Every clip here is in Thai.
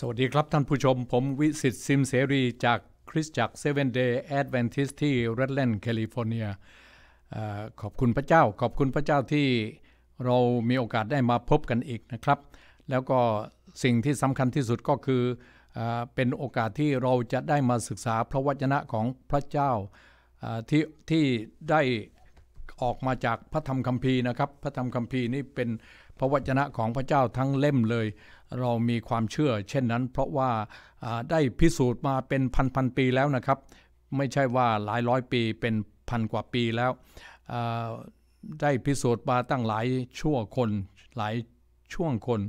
สวัสดีครับท่านผู้ชมผมวิสิตซิมเสรีจากคริสตจักรเ d นเดย์แอดเวนที่เรดแลนด์แคลิฟอร์เนียขอบคุณพระเจ้าขอบคุณพระเจ้าที่เรามีโอกาสได้มาพบกันอีกนะครับ แล้วก็สิ่งที่สำคัญที่สุดก็คืออเป็นโอกาสที่เราจะได้มาศึกษาพระวจนะของพระเจ้าที่ที่ได้ออกมาจากพระธรรมคัมภีร์นะครับ พระธรรมคัมภีร์นี่เป็นพระวจนะของพระเจ้าทั้งเล่มเลยเรามีความเชื่อเช่นนั้นเพราะว่าได้พิสูจน์มาเป็นพันพันปีแล้วนะครับ ไม่ใช่ว่าหลายร้อยปีเป็นพันกว่าปีแล้วได้พิสูจน์มาตั้งหลายชั่วคนหลายช่วงคน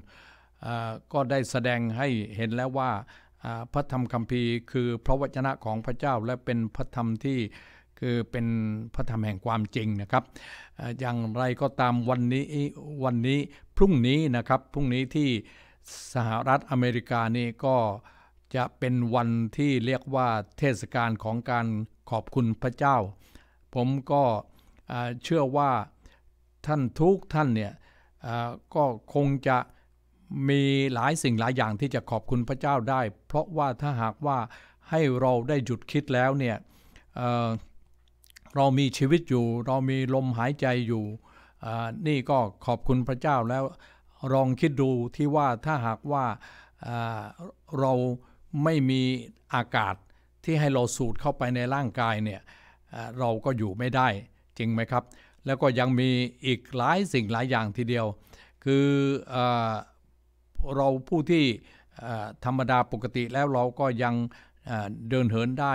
ก็ได้แสดงให้เห็นแล้วว่าพระธรรมคัมภีร์คือพระวจนะของพระเจ้าและเป็นพระธรรมที่คือเป็นพระธรรมแห่งความจริงนะครับ อย่างไรก็ตามวันนี้วันนี้พรุ่งนี้นะครับพรุ่งนี้ที่สหรัฐอเมริกานี่ก็จะเป็นวันที่เรียกว่าเทศกาลของการขอบคุณพระเจ้า ผมก็เชื่อว่าท่านทุกท่านเนี่ยก็คงจะมีหลายสิ่งหลายอย่างที่จะขอบคุณพระเจ้าได้ เพราะว่าถ้าหากว่าให้เราได้หยุดคิดแล้วเนี่ยเรามีชีวิตอยู่ เรามีลมหายใจอยู่นี่ก็ขอบคุณพระเจ้าแล้วลองคิดดูที่ว่าถ้าหากว่าเราไม่มีอากาศที่ให้เราสูดเข้าไปในร่างกายเนี่ยเราก็อยู่ไม่ได้จริงไหมครับ แล้วก็ยังมีอีกหลายสิ่งหลายอย่างทีเดียว คือเราผู้ที่ธรรมดาปกติแล้วเราก็ยังเดินเหินได้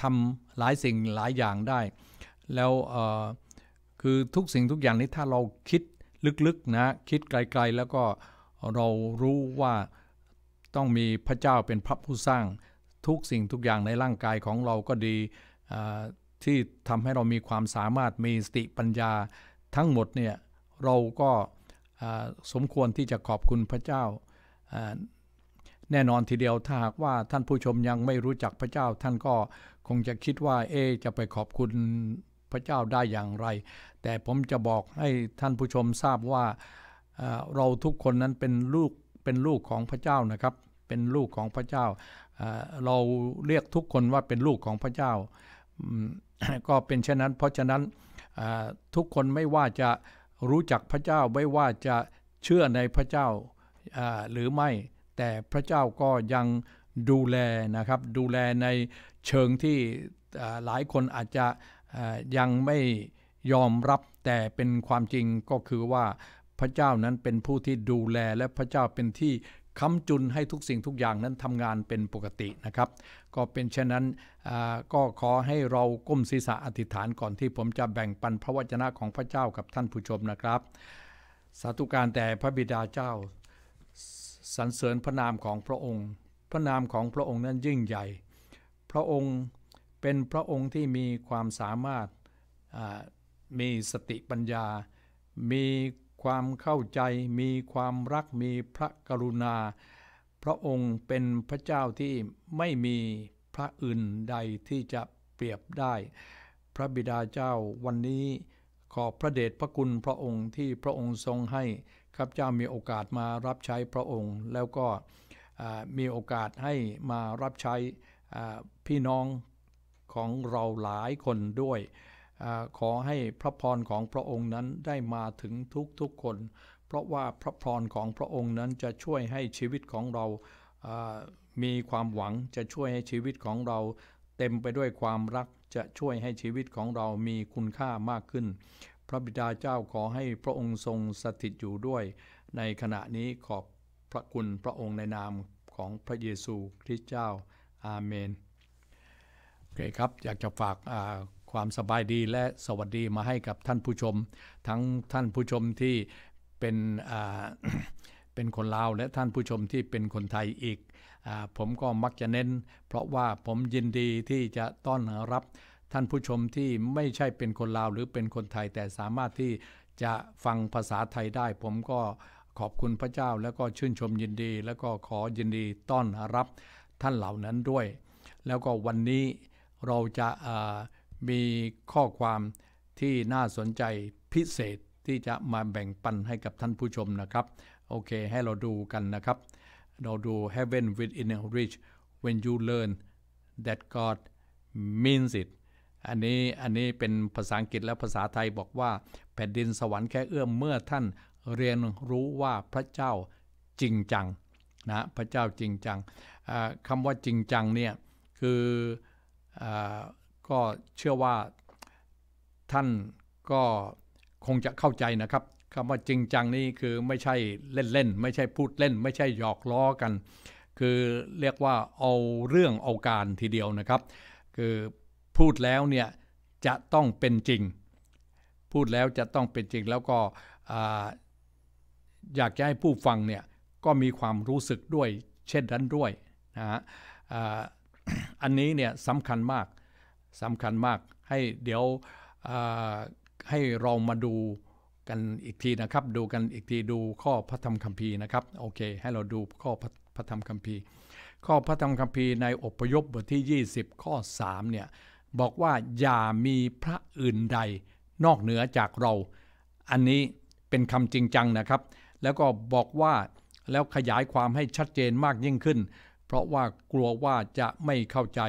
ทำหลายสิ่งหลายอย่างได้ แล้วคือทุกสิ่งทุกอย่างนี้ถ้าเราคิดลึกๆนะ คิดไกลๆแล้วก็ เรารู้ว่าต้องมีพระเจ้าเป็นพระผู้สร้างทุกสิ่งทุกอย่างในร่างกายของเราก็ดีที่ทำให้เรามีความสามารถมีสติปัญญาทั้งหมดเนี่ยเราก็สมควรที่จะขอบคุณพระเจ้าแน่นอนทีเดียวถ้าหากว่าท่านผู้ชมยังไม่รู้จักพระเจ้า ท่านก็คงจะคิดว่า เอจะไปขอบคุณพระเจ้าได้อย่างไร แต่ผมจะบอกให้ท่านผู้ชมทราบว่าเราทุกคนนั้นเป็นลูกเป็นลูกของพระเจ้านะครับ เป็นลูกของพระเจ้า เราเรียกทุกคนว่าเป็นลูกของพระเจ้า ก็เป็นเช่นนั้น เพราะฉะนั้นทุกคนไม่ว่าจะรู้จักพระเจ้าไม่ว่าจะเชื่อในพระเจ้าหรือไม่แต่พระเจ้าก็ยังดูแลนะครับดูแลในเชิงที่หลายคนอาจจะยังไม่ยอมรับแต่เป็นความจริงก็คือว่าพระเจ้านั้นเป็นผู้ที่ดูแลและพระเจ้าเป็นที่ค้ำจุนให้ทุกสิ่งทุกอย่างนั้นทำงานเป็นปกตินะครับ ก็เป็นเช่นนั้นก็ขอให้เราก้มศีรษะอธิษฐานก่อนที่ ผมจะแบ่งปันพระวจนะของพระเจ้ากับท่านผู้ชมนะครับ สาธุการแต่พระบิดาเจ้าสรรเสริญพระนามของพระองค์ พระนามของพระองค์นั้นยิ่งใหญ่ พระองค์เป็นพระองค์ที่มีความสามารถมีสติปัญญา มีความเข้าใจ มีความรัก มีพระกรุณา พระองค์เป็นพระเจ้าที่ไม่มีพระอื่นใดที่จะเปรียบได้ พระบิดาเจ้าวันนี้ขอบพระเดชพระคุณพระองค์ที่พระองค์ทรงให้ข้าพเจ้ามีโอกาสมารับใช้พระองค์แล้วก็มีโอกาสให้มารับใช้พี่น้องของเราหลายคนด้วยอขอให้พระพรของพระองค์นั้นได้มาถึงทุกทุกคน เพราะว่าพระพรของพระองค์นั้นจะช่วยให้ชีวิตของเรามีความหวัง จะช่วยให้ชีวิตของเราเต็มไปด้วยความรัก จะช่วยให้ชีวิตของเรามีคุณค่ามากขึ้นพระบิดาเจ้าขอให้พระองค์ทรงสถิตอยู่ด้วย ในขณะนี้ขอบพระคุณพระองค์ในนามของพระเยซูคริสต์เจ้าอาเมนโอเคครับอยากจะฝากความสบายดีและสวัสดีมาให้กับท่านผู้ชม ทั้งท่านผู้ชมที่เป็นเป็นคนลาวและท่านผู้ชมที่เป็นคนไทยอีก ผมก็มักจะเน้น เพราะว่าผมยินดีที่จะต้อนรับท่านผู้ชมที่ไม่ใช่เป็นคนลาวหรือเป็นคนไทย แต่สามารถที่จะฟังภาษาไทยได้ ผมก็ขอบคุณพระเจ้าแล้วก็ชื่นชมยินดี แล้วก็ขอยินดีต้อนรับท่านเหล่านั้นด้วย แล้วก็วันนี้เราจะมีข้อความที่น่าสนใจพิเศษที่จะมาแบ่งปันให้กับท่านผู้ชมนะครับ โอเค ให้เราดูกันนะครับเราดู heaven within reach when you learn that God means it อันนี้อันนี้เป็นภาษาอังกฤษและภาษาไทยบอกว่า แผ่นดินสวรรค์แค่เอื้อมเมื่อท่านเรียนรู้ว่าพระเจ้าจริงจังนะพระเจ้าจริงจังคำว่าจริงจังเนี่ยคืออก็เชื่อว่าท่านก็คงจะเข้าใจนะครับคำว่าจริงจังนี่คือไม่ใช่เล่นๆไม่ใช่พูดเล่น ไม่ใช่หยอกล้อกัน คือเรียกว่าเอาเรื่องเอาการทีเดียวนะครับคือพูดแล้วเนี่ยจะต้องเป็นจริง พูดแล้วจะต้องเป็นจริง แล้วก็อยากจะให้ผู้ฟังเนี่ยก็มีความรู้สึกด้วยเช่นนั้นด้วยนะฮะอันนี้เนี่ยสำคัญมากสำคัญมากให้เดี๋ยวให้เรามาดูกันอีกทีนะครับ ดูกันอีกที ดูข้อพระธรรมคัมภีร์นะครับโอเคให้เราดูข้อพระธรรมคัมภีร์ ข้อพระธรรมคัมภีร์ในอพยพบทที่ 20ข้อ3เนี่ยบอกว่าอย่ามีพระอื่นใดนอกเหนือจากเรา อันนี้เป็นคำจริงจังนะครับ แล้วก็บอกว่าแล้วขยายความให้ชัดเจนมากยิ่งขึ้น เพราะว่ากลัวว่าจะไม่เข้าใจ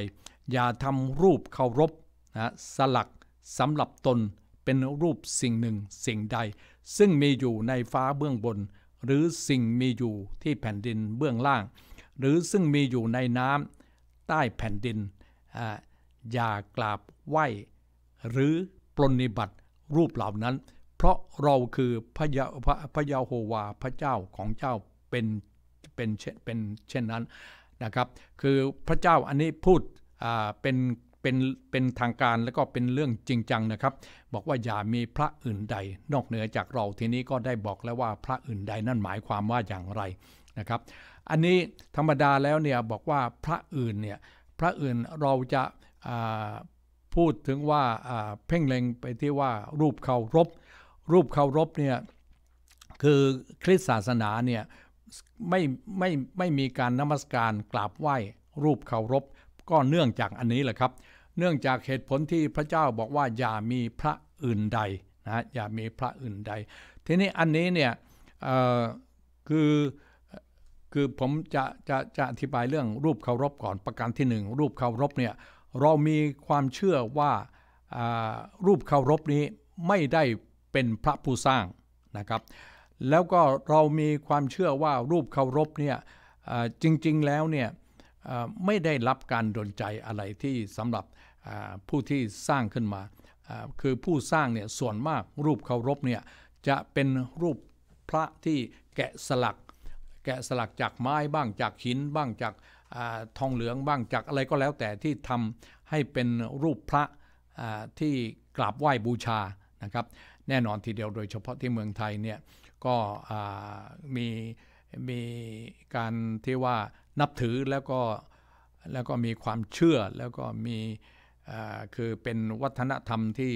อย่าทำรูปเคารพนะสลักสำหรับตนเป็นรูปสิ่งหนึ่งสิ่งใด ซึ่งมีอยู่ในฟ้าเบื้องบน หรือสิ่งมีอยู่ที่แผ่นดินเบื้องล่าง หรือซึ่งมีอยู่ในน้ำใต้แผ่นดินอย่ากราบไหว้หรือปรนิบัติรูปเหล่านั้น เพราะเราคือพระยาพระพระยาโฮวาพระเจ้าของเจ้าเป็นเป็นเป็นเช่นนั้นนะครับคือพระเจ้าอันนี้พูดเป็นเป็นเป็นทางการแล้วก็เป็นเรื่องจริงจังนะครับ บอกว่าอย่ามีพระอื่นใดนอกเหนือจากเราทีนี้ก็ได้บอกแล้วว่าพระอื่นใดนั่นหมายความว่าอย่างไรนะครับ อันนี้ธรรมดาแล้วเนี่ยบอกว่าพระอื่นเนี่ยพระอื่นเราจะพูดถึงว่าเพ่งเล็งไปที่ว่ารูปเคารพรูปเคารพเนี่ยคือคริสตศาสนาเนี่ยไม่ไม่ไม่มีการนมัสการกราบไหว้รูปเคารพก็เนื่องจากอันนี้แหละครับเนื่องจากเหตุผลที่พระเจ้าบอกว่าอย่ามีพระอื่นใดนะอย่ามีพระอื่นใด ทีนี้อันนี้เนี่ยคือคือผมจะจะจะอธิบายเรื่องรูปเคารพก่อนประการที่ 1 รูปเคารพเนี่ยเรามีความเชื่อว่ารูปเคารพนี้ไม่ได้เป็นพระผู้สร้างนะครับ แล้วก็เรามีความเชื่อว่ารูปเคารพเนี่ยจริง ๆแล้วเนี่ยไม่ได้รับการดลใจอะไรที่สำหรับผู้ที่สร้างขึ้นมา คือผู้สร้างเนี่ยส่วนมากรูปเคารพเนี่ยจะเป็นรูปพระที่แกะสลัก แกะสลักจากไม้บ้างจากหินบ้างจากทองเหลืองบ้างจากอะไรก็แล้วแต่ที่ทำให้เป็นรูปพระที่กราบไหว้บูชานะครับ แน่นอนทีเดียวโดยเฉพาะที่เมืองไทยเนี่ยก็มีมีการที่ว่านับถือ แล้วก็แล้วก็มีความเชื่อแล้วก็มีคือเป็นวัฒนธรรมที่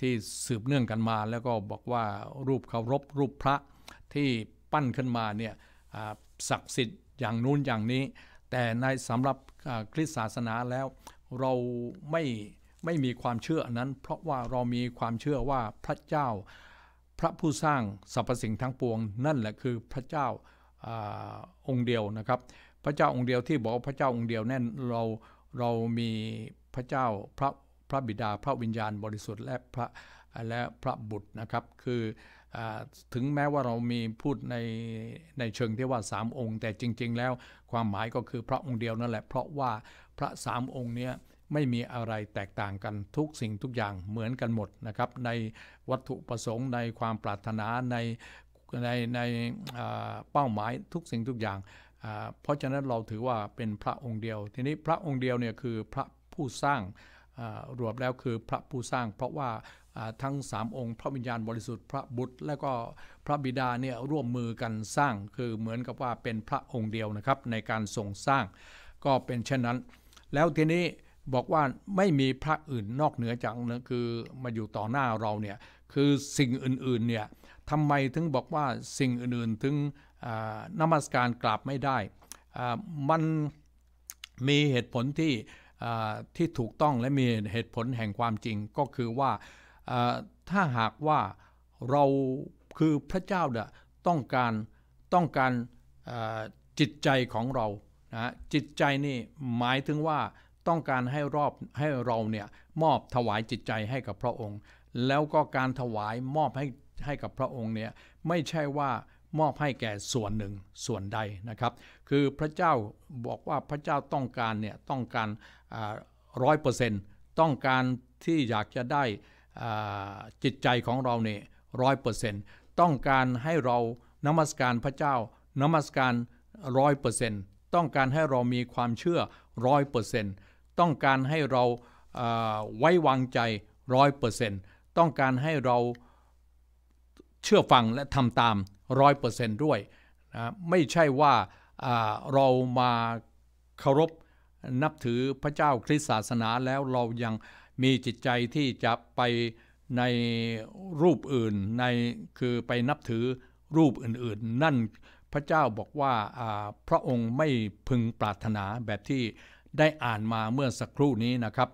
ที่สืบเนื่องกันมา แล้วก็บอกว่ารูปเคารพรูปพระที่ปั้นขึ้นมาเนี่ยศักดิ์สิทธิ์อย่างนู้นอย่างนี้แต่ในสำหรับคริสตศาสนาแล้วเราไม่ไม่มีความเชื่อนั้น เพราะว่าเรามีความเชื่อว่าพระเจ้าพระผู้สร้างสรรพสิ่งทั้งปวง นั่นแหละคือพระเจ้าอองค์เดียวนะครับ พระเจ้าองค์เดียวที่บอกพระเจ้าองค์เดียวแน่นเราเรามีพระเจ้าพระพระบิดาพระวิญญาณบริสุทธิ์และพระและพระบุตรนะครับ คือถึงแม้ว่าเรามีพูดในในเชิงที่ว่าสามองค์ แต่จริงๆแล้วความหมายก็คือพระองค์เดียวนั่นแหละเพราะว่าพระสามองค์เนี้ยไม่มีอะไรแตกต่างกันทุกสิ่งทุกอย่างเหมือนกันหมดนะครับในวัตถุประสงค์ในความปรารถนาในในในเป้าหมายทุกสิ่งทุกอย่างเพราะฉะนั้นเราถือว่าเป็นพระองค์เดียว ทีนี้พระองค์เดียวเนี่ยคือพระผู้สร้างรวมแล้วคือพระผู้สร้าง เพราะว่าทั้ง 3 องค์พระวิญญาณบริสุทธิ์พระบุตรและก็พระบิดาเนี่ยร่วมมือกันสร้างคือเหมือนกับว่าเป็นพระองค์เดียวนะครับ ในการทรงสร้างก็เป็นเช่นนั้น แล้วทีนี้บอกว่าไม่มีพระอื่นนอกเหนือจากนะคือมาอยู่ต่อหน้าเราเนี่ยคือสิ่งอื่นๆเนี่ยทำไมถึงบอกว่าสิ่งอื่นๆถึงนมัสการกราบไม่ได้มันมีเหตุผลที่ที่ถูกต้องและมีเหตุผลแห่งความจริงก็คือว่าถ้าหากว่าเราคือพระเจ้าเน่ยต้องการต้องการจิตใจของเรานะจิตใจนี่หมายถึงว่าต้องการให้รอบให้เราเนี่ยมอบถวายจิตใจให้กับพระองค์ แล้วก็การถวายมอบให้ให้กับพระองค์เนี่ยไม่ใช่ว่ามอบให้แก่ส่วนหนึ่งส่วนใดนะครับ คือพระเจ้าบอกว่าพระเจ้าต้องการเนี่ยต้องการร้อยเปอร์เซ็นต์ต้องการที่อยากจะได้จิตใจของเราเนี่ยร้อยเปอร์เซนต์ต้องการให้เรานมัสการพระเจ้านมัสการร้อยเปอร์เซนต์ต้องการให้เรามีความเชื่อร้อยเปอร์เซนต์ต้องการให้เราไว้วางใจร้อยเปอร์เซนต์ต้องการให้เราเชื่อฟังและทำตามร้อยเปอร์เซนต์ด้วยนะไม่ใช่ว่าเรามาเคารพนับถือพระเจ้าคริสต์ศาสนาแล้วเรายังมีจิตใจที่จะไปในรูปอื่นในคือไปนับถือรูปอื่น ๆ นั่นพระเจ้าบอกว่าพระองค์ไม่พึงปรารถนาแบบที่ได้อ่านมาเมื่อสักครู่นี้นะครับ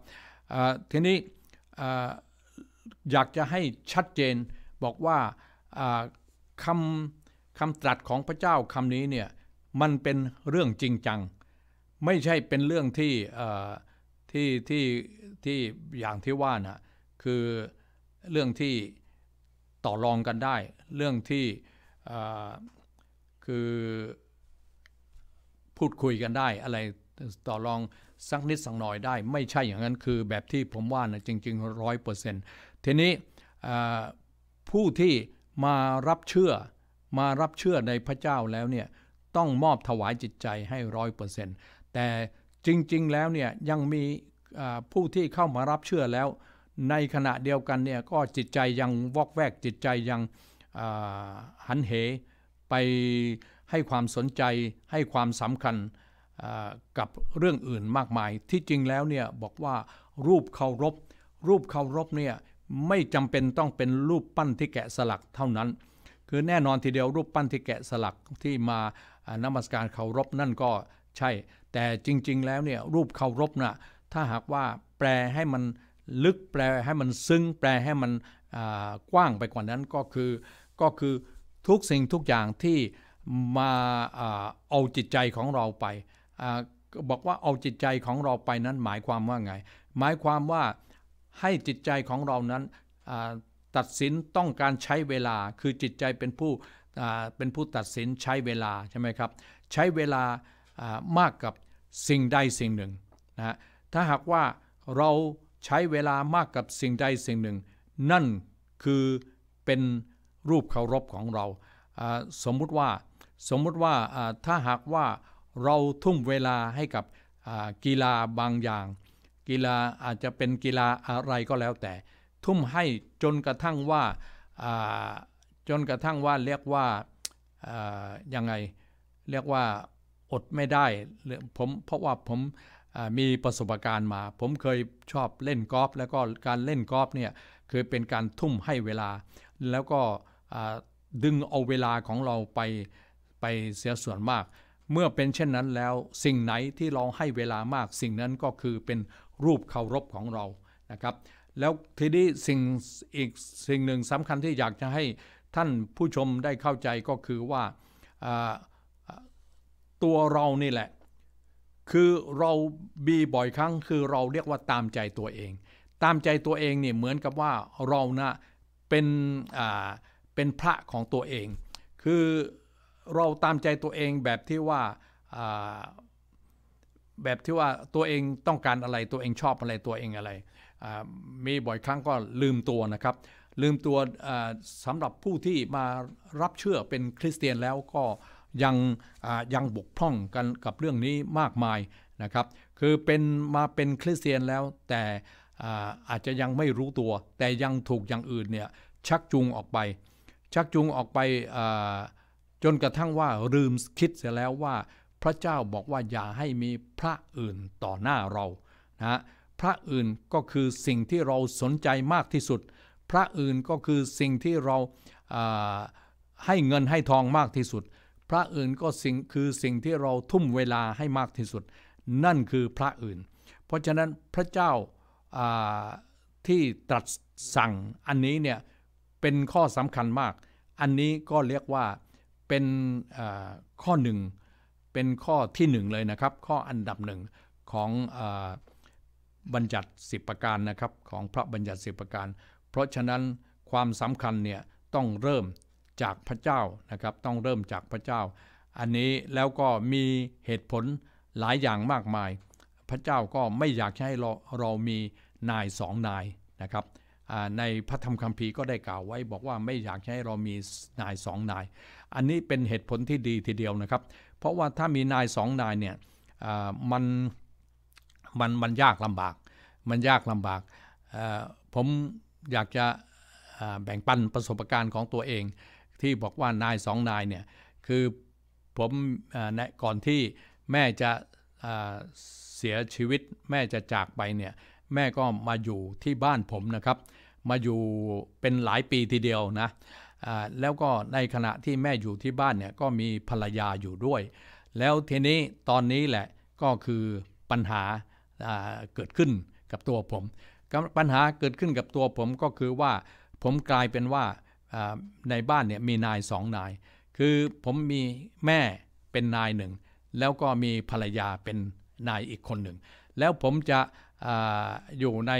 ทีนี้อยากจะให้ชัดเจนบอกว่าคำคำตรัสของพระเจ้าคำนี้เนี่ยมันเป็นเรื่องจริงจัง ไม่ใช่เป็นเรื่องที่ที่ที่ที่อย่างที่ว่านะคือเรื่องที่ต่อรองกันได้ เรื่องที่คือพูดคุยกันได้ อะไรต่อรองสักนิดสักหน่อยได้ ไม่ใช่อย่างนั้นคือแบบที่ผมว่านะจริงๆร้อยเปอร์เซ็นต์ทีนี้ผู้ที่มารับเชื่อ มารับเชื่อในพระเจ้าแล้วเนี่ยต้องมอบถวายจิตใจให้ร้อยเปอร์เซ็นต์แต่จริงๆ แล้วเนี่ยยังมีผู้ที่เข้ามารับเชื่อแล้ว ในขณะเดียวกันเนี่ยก็จิตใจยังวอกแวกจิตใจยังหันเหไปให้ความสนใจให้ความสำคัญกับเรื่องอื่นมากมาย ที่จริงแล้วเนี่ยบอกว่ารูปเคารพรูปเคารพเนี่ยไม่จำเป็นต้องเป็นรูปปั้นที่แกะสลักเท่านั้น คือแน่นอนทีเดียวรูปปั้นที่แกะสลักที่มานมัสการเคารพนั่นก็ใช่แต่จริงๆ แล้วเนี่ยรูปเคารพนะ่ะถ้าหากว่าแปลให้มันลึกแปลให้มันซึ้งแปลให้มันกว้างไปกว่านั้นก็คือ ก็คือทุกสิ่งทุกอย่างที่มาเอาจิตใจของเราไปบอกว่าเอาจิตใจของเราไปนั้นหมายความว่าไง หมายความว่าให้จิตใจของเรานั้นตัดสินต้องการใช้เวลา คือจิตใจเป็นผู้เป็นผู้ตัดสินใช้เวลาใช่ไหมครับใช้เวลามากกับสิ่งใดสิ่งหนึ่งนะถ้าหากว่าเราใช้เวลามากกับสิ่งใดสิ่งหนึ่ง นั่นคือเป็นรูปเคารพของเรา สมมุติว่า สมมุติว่าถ้าหากว่าเราทุ่มเวลาให้กับกีฬาบางอย่าง กีฬาอาจจะเป็นกีฬาอะไรก็แล้วแต่ ทุ่มให้จนกระทั่งว่าจนกระทั่งว่าเรียกว่ายังไงเรียกว่าอดไม่ได้ผมเพราะว่าผมมีประสบการณ์มา ผมเคยชอบเล่นกอล์ฟแล้วก็การเล่นกอล์ฟเนี่ยคือเป็นการทุ่มให้เวลา แล้วก็ดึงเอาเวลาของเราไปไปเสียส่วนมาก เมื่อเป็นเช่นนั้นแล้วสิ่งไหนที่เราให้เวลามาก สิ่งนั้นก็คือเป็นรูปเคารพ ของเรานะครับ แล้วทีนี้สิ่งอีก สิ่งหนึ่งสำคัญที่อยากจะให้ท่านผู้ชมได้เข้าใจก็คือว่าตัวเรานี่แหละคือเราบีบ่อยครั้งคือเราเรียกว่าตามใจตัวเอง ตามใจตัวเองเนี่ยเหมือนกับว่าเรานะเป็นอ่าเป็นพระของตัวเอง คือเราตามใจตัวเองแบบที่ว่าอ่าแบบที่ว่าตัวเองต้องการอะไรตัวเองชอบอะไรตัวเองอะไรมีบ่อยครั้งก็ลืมตัวนะครับ ลืมตัวสำหรับผู้ที่มารับเชื่อเป็นคริสเตียนแล้วก็ยังยังบกพร่องกันกับเรื่องนี้มากมายนะครับ คือเป็นมาเป็นคริสเตียนแล้ว แต่อาจจะยังไม่รู้ตัว แต่ยังถูกอย่างอื่นเนี่ยชักจูงออกไป ชักจูงออกไปจนกระทั่งว่าลืมคิดเสียแล้วว่าพระเจ้าบอกว่าอย่าให้มีพระอื่นต่อหน้าเรานะพระอื่นก็คือสิ่งที่เราสนใจมากที่สุด พระอื่นก็คือสิ่งที่เราให้เงินให้ทองมากที่สุดพระอื่นก็สิ่งคือสิ่งที่เราทุ่มเวลาให้มากที่สุด นั่นคือพระอื่น เพราะฉะนั้นพระเจ้าที่ตรัสสั่งอันนี้เนี่ยเป็นข้อสำคัญมาก อันนี้ก็เรียกว่าเป็นข้อหนึ่งเป็นข้อที่หนึ่งเลยนะครับข้ออันดับหนึ่งของบัญญัติสิบประการนะครับของพระบัญญัติสิบประการเพราะฉะนั้นความสำคัญเนี่ยต้องเริ่มจากพระเจ้านะครับต้องเริ่มจากพระเจ้า อันนี้แล้วก็มีเหตุผลหลายอย่างมากมาย พระเจ้าก็ไม่อยากให้เราเรามีนายสองนายนะครับในพระธรรมคัมภีร์ก็ได้กล่าวไว้ บอกว่าไม่อยากให้เรามีนายสองนาย อันนี้เป็นเหตุผลที่ดีทีเดียวนะครับเพราะว่าถ้ามีนายสองนายเนี่ยมันมันมันยากลำบากมันยากลำบาก ผมอยากจะแบ่งปันประสบการณ์ของตัวเองที่บอกว่านายสองนายเนี่ยคือผมก่อนที่แม่จะเสียชีวิตแม่จะจากไปเนี่ยแม่ก็มาอยู่ที่บ้านผมนะครับ มาอยู่เป็นหลายปีทีเดียวนะแล้วก็ในขณะที่แม่อยู่ที่บ้านเนี่ยก็มีภรรยาอยู่ด้วย แล้วทีนี้ตอนนี้แหละก็คือปัญหาเกิดขึ้นกับตัวผม ปัญหาเกิดขึ้นกับตัวผมก็คือว่าผมกลายเป็นว่าในบ้านเนี่ยมีนายสองนาย คือผมมีแม่เป็นนายหนึ่งแล้วก็มีภรรยาเป็นนายอีกคนหนึ่ง แล้วผมจะออยู่ใน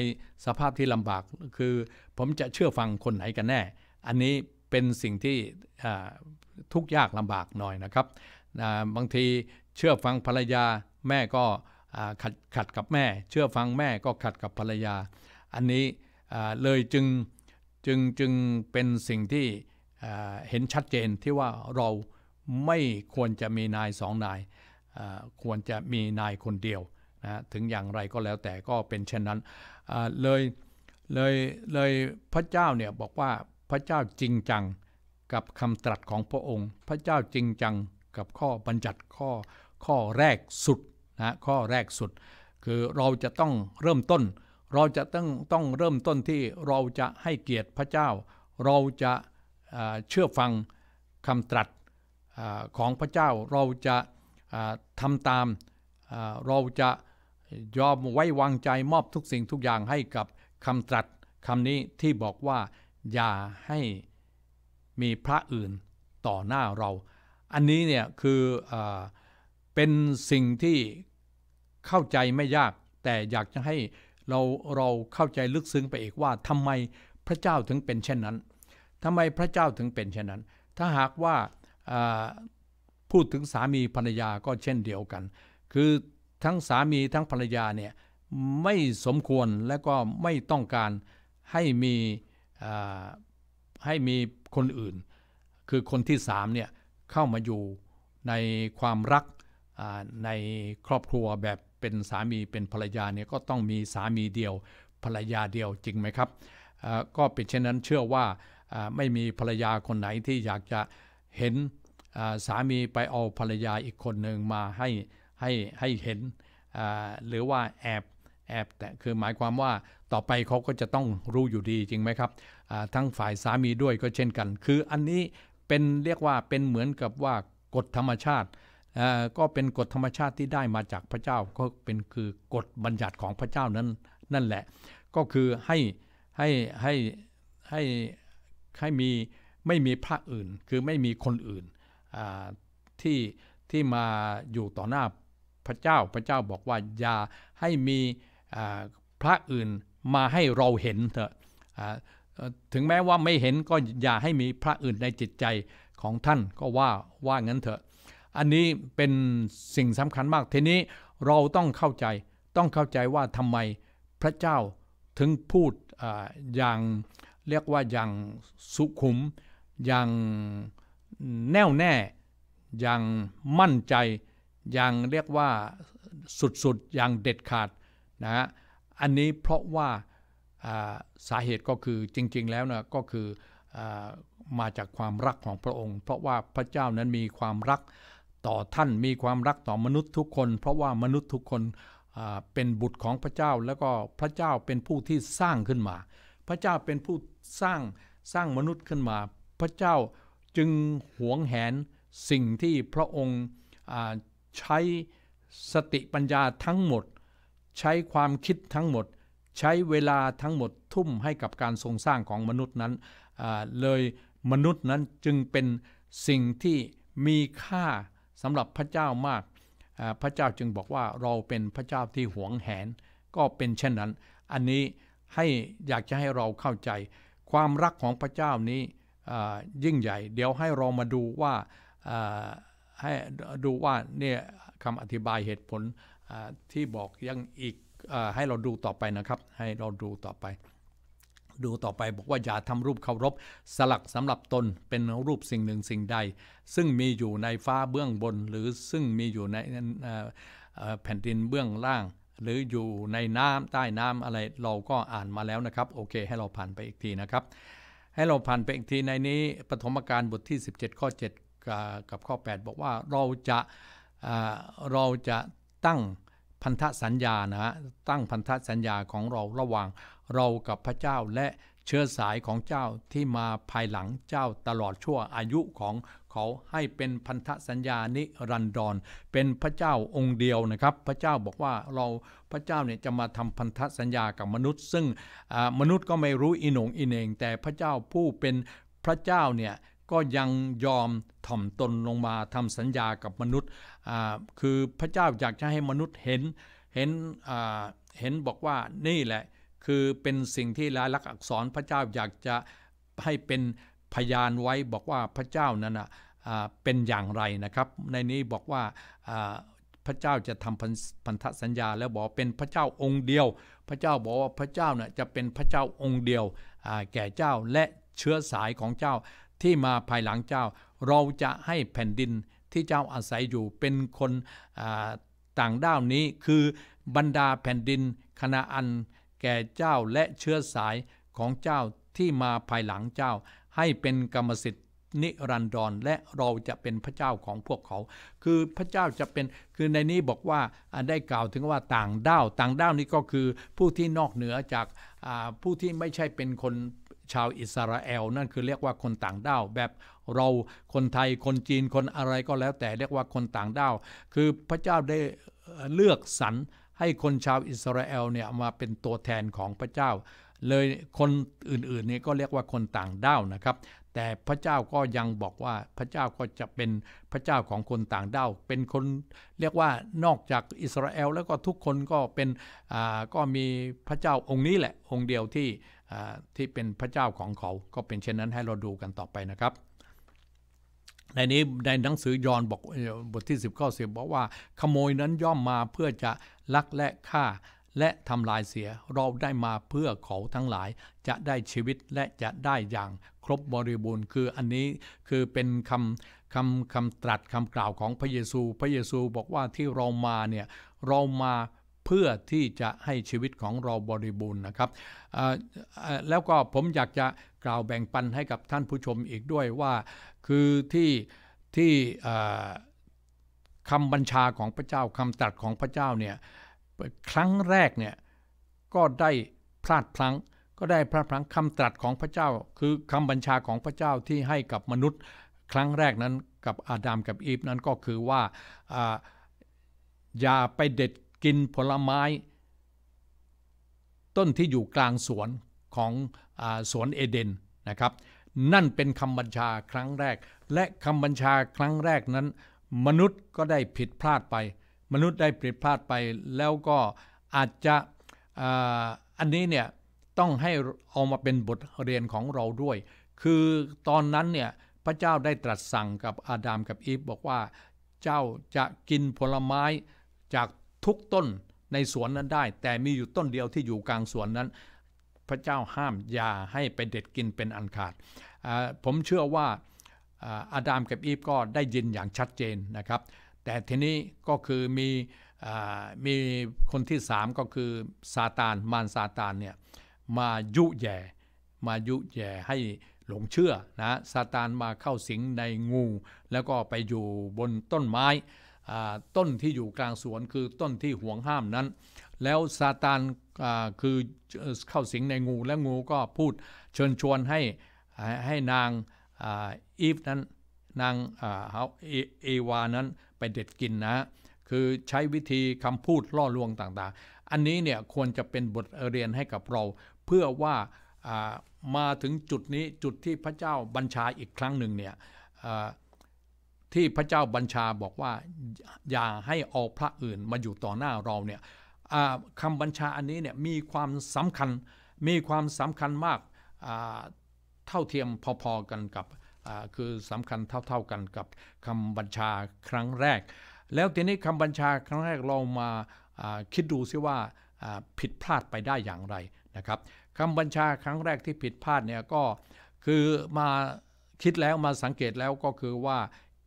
สภาพที่ลำบากคือ ผมจะเชื่อฟังคนไหนกันแน่ อันนี้เป็นสิ่งที่ทุกยากลำบากหน่อยนะครับ บางทีเชื่อฟังภรรยาแม่ก็ขขัดกับแม่ เชื่อฟังแม่ก็ขัดกับภรรยา อันนี้เลยจึงจึง จึง เป็นสิ่งที่เห็นชัดเจนที่ว่าเราไม่ควรจะมีนายสองนาย ควรจะมีนายคนเดียวนะถึงอย่างไรก็แล้วแต่ก็เป็นเช่นนั้นเลยเลยเลยพระเจ้าเนี่ยบอกว่าพระเจ้าจริงจังกับคำตรัสของพระองค์ พระเจ้าจริงจังกับข้อบัญญัติข้อข้อแรกสุดนะข้อแรกสุด คือเราจะต้องเริ่มต้นเราจะต้องต้องเริ่มต้นที่เราจะให้เกียรติพระเจ้า เราจะเชื่อฟังคำตรัสของพระเจ้า เราจะทำตาม เราจะยอมไว้วางใจมอบทุกสิ่งทุกอย่างให้กับคำตรัสคำนี้ที่บอกว่าอย่าให้มีพระอื่นต่อหน้าเรา อันนี้เนี่ยคืออเป็นสิ่งที่เข้าใจไม่ยาก แต่อยากจะให้เราเราเข้าใจลึกซึ้งไปอีกว่าทำไมพระเจ้าถึงเป็นเช่นนั้นทำไมพระเจ้าถึงเป็นเช่นนั้น ถ้าหากว่าพูดถึงสามีภรรยาก็เช่นเดียวกัน คือทั้งสามีทั้งภรรยาเนี่ยไม่สมควรและก็ไม่ต้องการให้มีให้มีคนอื่น คือคนที่สามเนี่ยเข้ามาอยู่ในความรักในครอบครัวแบบเป็นสามีเป็นภรรยาเนี่ยก็ต้องมีสามีเดียวภรรยาเดียวจริงไหมครับก็เป็นเช่นนั้นเชื่อว่าไม่มีภรรยาคนไหนที่อยากจะเห็นสามีไปเอาภรรยาอีกคนหนึ่งมาให้ให้ให้เห็น หรือว่าแอบแอบแต่คือหมายความว่าต่อไปเขาก็จะต้องรู้อยู่ดีจริงไหมครับ ทั้งฝ่ายสามีด้วยก็เช่นกัน คืออันนี้เป็นเรียกว่าเป็นเหมือนกับว่ากฎธรรมชาติก็เป็นกฎธรรมชาติที่ได้มาจากพระเจ้า ก็เป็นคือกฎบัญญัติของพระเจ้านั้นนั่นแหละ ก็คือให้ให้ให้ให้ให้มี ไม่มีพระอื่นคือไม่มีคนอื่นที่ที่มาอยู่ต่อหน้าพระเจ้าพระเจ้าบอกว่าอย่าให้มีพระอื่นมาให้เราเห็นเถอะถึงแม้ว่าไม่เห็นก็อย่าให้มีพระอื่นในจิตใจของท่านก็ว่าว่างั้นเถอะอันนี้เป็นสิ่งสำคัญมากทีนี้เราต้องเข้าใจ ต้องเข้าใจว่าทำไมพระเจ้าถึงพูดออย่างเรียกว่าอย่างสุขุม อย่างแน่วแน่ อย่างมั่นใจ อย่างเรียกว่าสุดๆ อย่างเด็ดขาดนะฮะอันนี้เพราะว่าสาเหตุก็คือจริง ๆแล้วนะก็คืออมาจากความรักของพระองค์ เพราะว่าพระเจ้านั้นมีความรักต่อ ท่านมีความรักต่อมนุษย์ทุกคน เพราะว่ามนุษย์ทุกคนเป็นบุตรของพระเจ้าแล้วก็พระเจ้าเป็นผู้ที่สร้างขึ้นมา พระเจ้าเป็นผู้สร้างสร้างมนุษย์ขึ้นมา พระเจ้าจึงหวงแหนสิ่งที่พระองค์ใช้สติปัญญาทั้งหมดใช้ความคิดทั้งหมด ใช้เวลาทั้งหมดทุ่มให้กับการทรงสร้างของมนุษย์นั้น เลยมนุษย์นั้นจึงเป็นสิ่งที่มีค่าสำหรับพระเจ้ามาก พระเจ้าจึงบอกว่าเราเป็นพระเจ้าที่หวงแหน ก็เป็นเช่นนั้น อันนี้ให้อยากจะให้เราเข้าใจความรักของพระเจ้านี้ยิ่งใหญ่ เดี๋ยวให้เรามาดูว่าให้ดูว่าเนี่ยคำอธิบายเหตุผลที่บอกยังอีกให้เราดูต่อไปนะครับให้เราดูต่อไปดูต่อไปบอกว่าอย่าทำรูปเคารพสลักสำหรับตนเป็นรูปสิ่งหนึ่งสิ่งใด ซึ่งมีอยู่ในฟ้าเบื้องบนหรือซึ่งมีอยู่ในแผ่นดินเบื้องล่าง หรืออยู่ในน้ำใต้น้ำอะไรเราก็อ่านมาแล้วนะครับโอเคให้เราผ่านไปอีกทีนะครับ ให้เราผ่านไปอีกทีในนี้ ปฐมกาลบทที่ 17ข้อ7กับข้อ8 บอกว่าเราจะเราจะตั้งพันธสัญญานะฮะตั้งพันธสัญญาของเราระหว่าง เรากับพระเจ้าและเชื้อสายของเจ้าที่มาภายหลังเจ้าตลอดชั่วอายุของเขาให้เป็นพันธสัญญานิรันดรเป็นพระเจ้าองค์เดียวนะครับพระเจ้าบอกว่าเราพระเจ้าเนี่ยจะมาทำพันธสัญญากับมนุษย์ ซึ่งมนุษย์ก็ไม่รู้อินงอินเอง แต่พระเจ้าผู้เป็นพระเจ้าเนี่ยก็ยังยอมถ่อมตนลงมาทำสัญญากับมนุษย์ คือพระเจ้าอยากจะให้มนุษย์เห็น เห็นเห็นบอกว่านี่แหละคือเป็นสิ่งที่ลายลักษณ์อักษรพระเจ้าอยากจะให้เป็นพยานไว้บอกว่าพระเจ้านั้นเป็นอย่างไรนะครับ ในนี้บอกว่าพระเจ้าจะทำพันธสัญญา แล้วบอกเป็นพระเจ้าองค์เดียว พระเจ้าบอกว่าพระเจ้าน่ยจะเป็นพระเจ้าองค์เดียวแก่เจ้าและเชื้อสายของเจ้าที่มาภายหลังเจ้าเราจะให้แผ่นดินที่เจ้าอาศัยอยู่เป็นคนต่างด้าวนี้คือบรรดาแผ่นดิน คณะอัน แก่เจ้าและเชื้อสายของเจ้าที่มาภายหลังเจ้าให้เป็นกรรมสิทธิ์นิรันดร และเราจะเป็นพระเจ้าของพวกเขา คือพระเจ้าจะเป็นคือในนี้บอกว่าได้กล่าวถึงว่าต่างด้าวต่างด้าวนี้ก็คือผู้ที่นอกเหนือจากผู้ที่ไม่ใช่เป็นคนชาวอิสราเอลนั่นคือเรียกว่าคนต่างด้าวแบบเราคนไทยคนจีนคนอะไรก็แล้วแต่เรียกว่าคนต่างด้าวคือพระเจ้าได้เลือกสรรให้คนชาวอิสราเอลเนี่ยมาเป็นตัวแทนของพระเจ้า เลยคนอื่นๆนี่ก็เรียกว่าคนต่างด้าวนะครับ แต่พระเจ้าก็ยังบอกว่าพระเจ้าก็จะเป็นพระเจ้าของคนต่างด้าวเป็นคนเรียกว่านอกจากอิสราเอลแล้วก็ทุกคนก็เป็นก็มีพระเจ้าองค์นี้แหละองค์เดียวที่ที่เป็นพระเจ้าของเขา ก็เป็นเช่นนั้นให้เราดูกันต่อไปนะครับ ในนี้ในหนังสือยอห์นบอกบทที่10ข้อ10บอกว่าขโมยนั้นย่อมมาเพื่อจะลักและฆ่าและทำลายเสีย เราได้มาเพื่อเขาทั้งหลายจะได้ชีวิตและจะได้อย่างครบบริบูรณ์ คืออันนี้คือเป็นคำคำคำตรัสคำกล่าวของพระเยซู พระเยซูบอกว่าที่เรามาเนี่ยเรามาเพื่อที่จะให้ชีวิตของเราบริบูรณ์นะครับ แล้วก็ผมอยากจะกล่าวแบ่งปันให้กับท่านผู้ชมอีกด้วยว่า คือที่ที่คำบัญชาของพระเจ้าคำตรัสของพระเจ้าเนี่ย ครั้งแรกเนี่ยก็ได้พลาดพลั้ง ก็ได้พลาดพลั้งคำตรัสของพระเจ้า คือคำบัญชาของพระเจ้าที่ให้กับมนุษย์ครั้งแรกนั้นกับอาดัมกับอีฟนั้นก็คือว่าอย่าไปเด็ดกินผลไม้ต้นที่อยู่กลางสวนของอสวนเอเดนนะครับนั่นเป็นคำบัญชาครั้งแรก และคำบัญชาครั้งแรกนั้น มนุษย์ก็ได้ผิดพลาดไป มนุษย์ได้ผิดพลาดไปแล้วก็อาจจะอันนี้เนี่ย ต้องให้เอามาเป็นบทเรียนของเราด้วย คือตอนนั้นเนี่ยพระเจ้าได้ตรัสสั่งกับอาดามกับอีฟบอกว่าเจ้าจะกินผลไม้จากทุกต้นในสวนนั้นได้แต่มีอยู่ต้นเดียวที่อยู่กลางสวนนั้น พระเจ้าห้ามอย่าให้ไปเด็ดกินเป็นอันขาดผมเชื่อว่าอาดามกับอีฟก็ได้ยินอย่างชัดเจนนะครับ แต่ทีนี้ก็คือมีมีคนที่สามก็คือซาตานมารซาตานเนี่ยมายุแย่มายุแย่ให้หลงเชื่อนะซาตานมาเข้าสิงในงูแล้วก็ไปอยู่บนต้นไม้ต้นที่อยู่กลางสวนคือต้นที่ห่วงห้ามนั้น แล้วซาตานคือเข้าสิงในงูและงูก็พูดเชิญชวนให้ให้นางอีฟนั้น นางเอวานั้นไปเด็ดกินนะ คือใช้วิธีคำพูดล่อลวงต่างๆ อันนี้เนี่ยควรจะเป็นบทเรียนให้กับเรา เพื่อว่ามาถึงจุดนี้จุดที่พระเจ้าบัญชาอีกครั้งหนึ่งเนี่ยที่พระเจ้าบัญชาบอกว่าอย่าให้เอาพระอื่นมาอยู่ต่อหน้าเราเนี่ยคำบัญชาอันนี้เนี่ยมีความสำคัญมีความสำคัญมากเท่าเทียมพอ ๆ กันกับคือสำคัญเท่า ๆกันกับคำบัญชาครั้งแรก แล้วทีนี้คำบัญชาครั้งแรกเรามาคิดดูซิว่าผิดพลาดไปได้อย่างไรนะครับคำบัญชาครั้งแรกที่ผิดพลาดเนี่ยก็คือมาคิดแล้วมาสังเกตแล้วก็คือว่า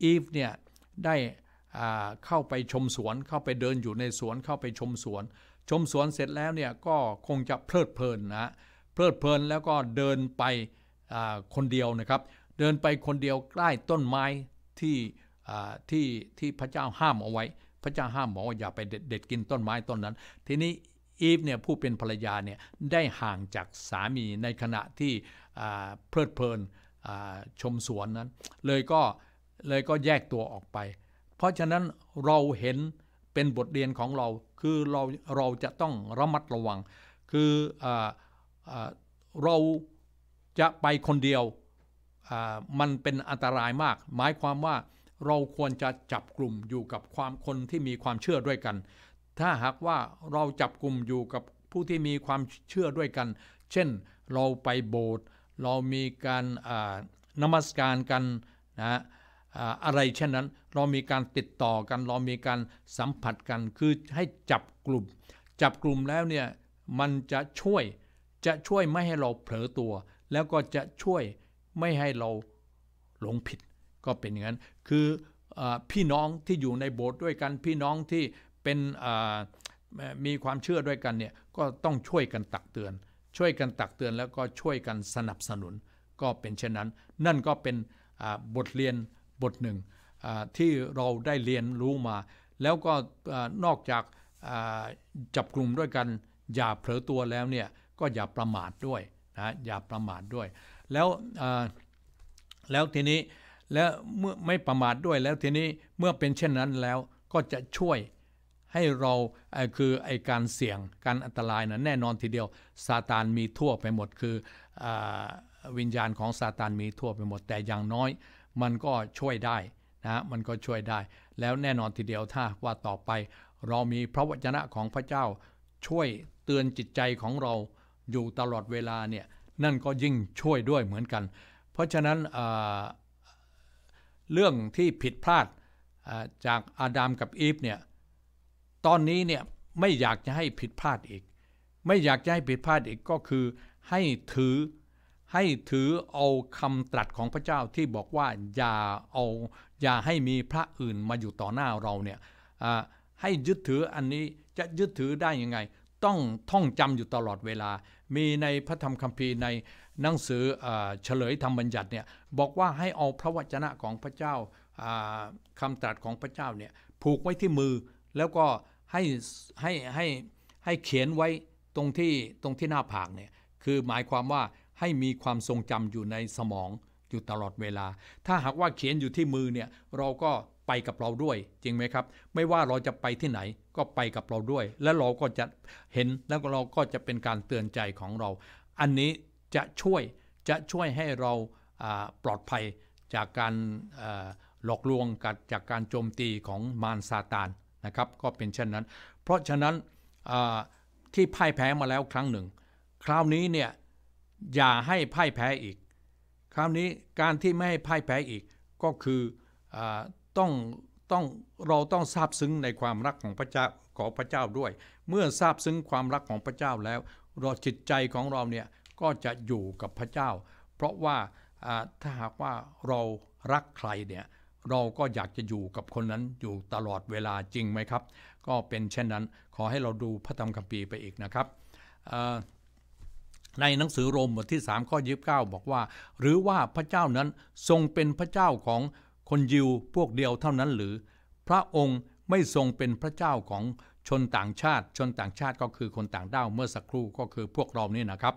อีฟเนี่ยได้เข้าไปชมสวน เข้าไปเดินอยู่ในสวนเข้าไปชมสวน ชมสวนเสร็จแล้วเนี่ยก็คงจะเพลิดเพลินนะ เพลิดเพลินแล้วก็เดินไปคนเดียวนะครับ เดินไปคนเดียวใกล้ต้นไม้ที่ที่ที่พระเจ้าห้ามเอาไว้ พระเจ้าห้ามบอกว่าอย่าไปเด็ดกินต้นไม้ต้นนั้น ทีนี้อีฟเนี่ยผู้เป็นภรรยาเนี่ยได้ห่างจากสามีในขณะที่เพลิดเพลินชมสวนนั้น เลยก็เลยก็แยกตัวออกไป เพราะฉะนั้นเราเห็นเป็นบทเรียนของเรา คือเราเราจะต้องระมัดระวัง คืออเราจะไปคนเดียวมันเป็นอันตรายมาก หมายความว่าเราควรจะจับกลุ่มอยู่กับความคนที่มีความเชื่อด้วยกัน ถ้าหากว่าเราจับกลุ่มอยู่กับผู้ที่มีความเชื่อด้วยกัน เช่นเราไปโบสถ์ เรามีการนมัสการกันนะอะไรเช่นนั้นเรามีการติดต่อกันเรามีการสัมผัสกันคือให้จับกลุ่ม จับกลุ่มแล้วเนี่ยมันจะช่วยจะช่วยไม่ให้เราเผลอตัว แล้วก็จะช่วยไม่ให้เราหลงผิดก็เป็นอย่างนั้นคืออพี่น้องที่อยู่ในโบสถ์ด้วยกัน พี่น้องที่เป็นมีความเชื่อด้วยกันเนี่ยก็ต้องช่วยกันตักเตือน ช่วยกันตักเตือนแล้วก็ช่วยกันสนับสนุนก็เป็นเช่นนั้น นั่นก็เป็นบทเรียนบทหนึ่งที่เราได้เรียนรู้มา แล้วก็นอกจากจับกลุ่มด้วยกันอย่าเผลอตัวแล้วเนี่ยก็อย่าประมาทด้วยนะอย่าประมาทด้วยแล้วแล้วทีนี้แล้วเมื่อไม่ประมาทด้วยแล้วทีนี้เมื่อเป็นเช่นนั้นแล้วก็จะช่วยให้เราคือไอการเสี่ยงการอันตรายนะแน่นอนทีเดียวซาตานมีทั่วไปหมด คืออวิญญาณของซาตานมีทั่วไปหมด แต่อย่างน้อยมันก็ช่วยได้นะ มันก็ช่วยได้ แล้วแน่นอนทีเดียวถ้าว่าต่อไปเรามีพระวจนะของพระเจ้าช่วยเตือนจิตใจของเราอยู่ตลอดเวลาเนี่ยนั่นก็ยิ่งช่วยด้วยเหมือนกัน เพราะฉะนั้นเรื่องที่ผิดพลาดจากอาดัมกับอีฟเนี่ยตอนนี้เนี่ยไม่อยากจะให้ผิดพลาดอีก ไม่อยากจะให้ผิดพลาดอีกก็คือให้ถือให้ถือเอาคำตรัสของพระเจ้าที่บอกว่าอย่าเอาอย่าให้มีพระอื่นมาอยู่ต่อหน้าเราเนี่ยให้ยึดถืออันนี้จะยึดถือได้ยังไงต้องท่องจำอยู่ตลอดเวลา มีในพระธรรมคัมภีร์ในหนังสือเฉลยธรรมบัญญัติเนี่ยบอกว่าให้เอาพระวจนะของพระเจ้าคำตรัสของพระเจ้าเนี่ยผูกไว้ที่มือแล้วก็ให้ให้ให้ให้เขียนไว้ตรงที่ตรงที่หน้าผากเนี่ยคือหมายความว่าให้มีความทรงจำอยู่ในสมอง อยู่ตลอดเวลา ถ้าหากว่าเขียนอยู่ที่มือเนี่ยเราก็ไปกับเราด้วย จริงไหมครับ ไม่ว่าเราจะไปที่ไหนก็ไปกับเราด้วย และเราก็จะเห็นแล้วเราก็จะเป็นการเตือนใจของเรา อันนี้จะช่วยจะช่วยให้เราปลอดภัยจากการหลอกลวงกจากการโจมตีของมารซาตานนะครับ ก็เป็นเช่นนั้น เพราะฉะนั้นที่พ่ายแพ้มาแล้วครั้งหนึ่ง คราวนี้เนี่ยอย่าให้พ่ายแพ้อีก คราวนี้การที่ไม่ให้พ่ายแพ้อีกก็คืออต้องต้องเราต้องซาบซึ้งในความรักของพระเจ้าของพระเจ้าด้วย เมื่อซาบซึ้งความรักของพระเจ้าแล้ว เราจิตใจของเราเนี่ยก็จะอยู่กับพระเจ้า เพราะว่าถ้าหากว่าเรารักใครเนี่ยเราก็อยากจะอยู่กับคนนั้นอยู่ตลอดเวลาจริงไหมครับ ก็เป็นเช่นนั้นขอให้เราดูพระธรรมคัมภีร์ไปอีกนะครับในหนังสือโรมบทที่3ข้อ29บอกว่าหรือว่าพระเจ้านั้นทรงเป็นพระเจ้าของคนยิวพวกเดียวเท่านั้นหรือ พระองค์ไม่ทรงเป็นพระเจ้าของชนต่างชาติ ชนต่างชาติก็คือคนต่างด้าวเมื่อสักครู่ก็คือพวกเรานี่นะครับ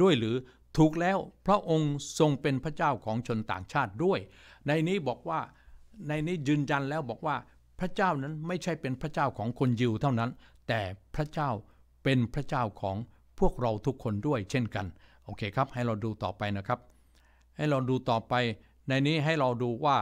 ด้วยหรือถูกแล้วพระองค์ทรงเป็นพระเจ้าของชนต่างชาติด้วย ในนี้บอกว่าในนี้ยืนยันแล้วบอกว่าพระเจ้านั้นไม่ใช่เป็นพระเจ้าของคนยิวเท่านั้น แต่พระเจ้าเป็นพระเจ้าของวกเราทุกคนด้วยเช่นกัน โอเคครับให้เราดูต่อไปนะครับ ให้เราดูต่อไปในนี้ให้เราดูว่า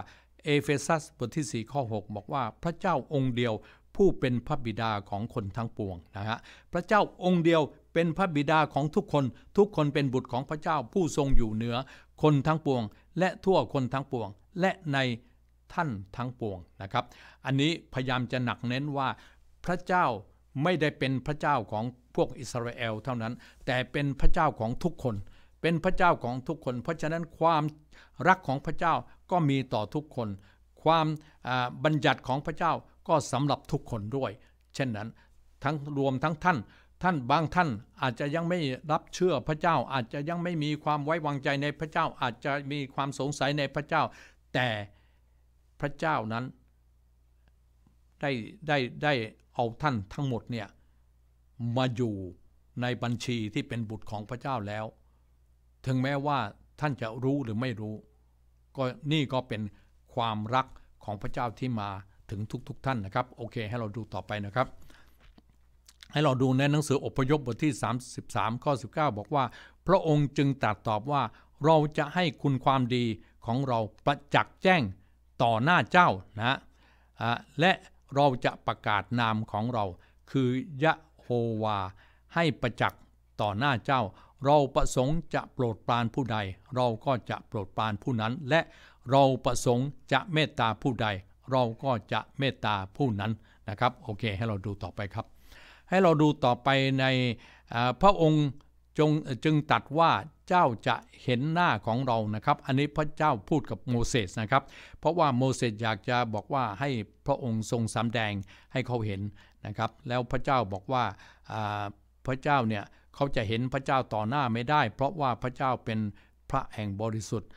เอเฟซัสบทที่4ข้อ 6 บอกว่า พระเจ้าองค์เดียวผู้เป็นพระบิดาของคนทั้งปวงนะฮะพระเจ้าองค์เดียวเป็นพระบิดาของทุกคน ทุกคนเป็นบุตรของพระเจ้าผู้ทรงอยู่เหนือคนทั้งปวง และทั่วคนทั้งปวงและในท่านทั้งปวงนะครับอันนี้พยายามจะหนักเน้นว่าพระเจ้าไม่ได้เป็นพระเจ้าของวกอิสราเอลเท่านั้น แต่เป็นพระเจ้าของทุกคน เป็นพระเจ้าของทุกคน เพราะฉะนั้นความรักของพระเจ้าก็มีต่อทุกคน ความบัญญัติของพระเจ้าก็สำหรับทุกคนด้วย เช่นนั้นทั้งรวมทั้งท่านท่านบางท่านอาจจะยังไม่รับเชื่อพระเจ้าอาจจะยังไม่มีความไว้วางใจในพระเจ้า อาจจะมีความสงสัยในพระเจ้า แต่พระเจ้านั้นได้ได้ได้เอาท่านทั้งหมดเนี่ยมาอยู่ในบัญชีที่เป็นบุตรของพระเจ้าแล้ว ถึงแม้ว่าท่านจะรู้หรือไม่รู้ ก็นี่ก็เป็นความรักของพระเจ้าที่มาถึงทุกๆทท่านนะครับ โอเค ให้เราดูต่อไปนะครับ ให้เราดูในหนังสืออพยพบทที่ 33ข้อ19บอกว่าพระองค์จึงตรัสตอบว่าเราจะให้คุณความดีของเราประจักษ์แจ้งต่อหน้าเจ้านะและเราจะประกาศนามของเราคือยะโวาให้ประจักษ์ต่อหน้าเจ้าเราประสงค์จะโปรดปรานผู้ใดเราก็จะโปรดปรานผู้นั้น และเราประสงค์จะเมตตาผู้ใดเราก็จะเมตตาผู้นั้นนะครับโอเค ให้เราดูต่อไปครับ ให้เราดูต่อไปในพระองค์จงจึงตัดว่าเจ้าจะเห็นหน้าของเรานะครับ อันนี้พระเจ้าพูดกับโมเสสนะครับ เพราะว่าโมเสสอยากจะบอกว่าให้พระองค์ทรงสำแดงให้เขาเห็นนะครับแล้วพระเจ้าบอกว่าพระเจ้าเนี่ยเขาจะเห็นพระเจ้าต่อหน้าไม่ได้ เพราะว่าพระเจ้าเป็นพระแห่งบริสุทธิ์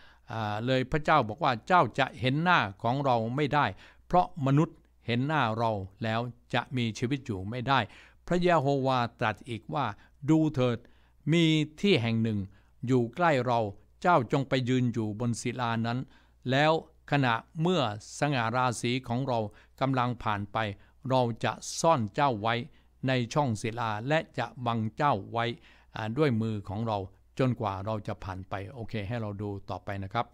เลยพระเจ้าบอกว่าเจ้าจะเห็นหน้าของเราไม่ได้ เพราะมนุษย์เห็นหน้าเราแล้วจะมีชีวิตอยู่ไม่ได้ พระยะโฮวาตรัสอีกว่าดูเถิด มีที่แห่งหนึ่ง อยู่ใกล้เราเจ้าจงไปยืนอยู่บนศิลานั้น แล้วขณะเมื่อสง่าราศีของเรากำลังผ่านไปเราจะซ่อนเจ้าไว้ในช่องศิลา และจะบังเจ้าไว้ด้วยมือของเราจนกว่าเราจะผ่านไปโอเค ให้เราดูต่อไปนะครับ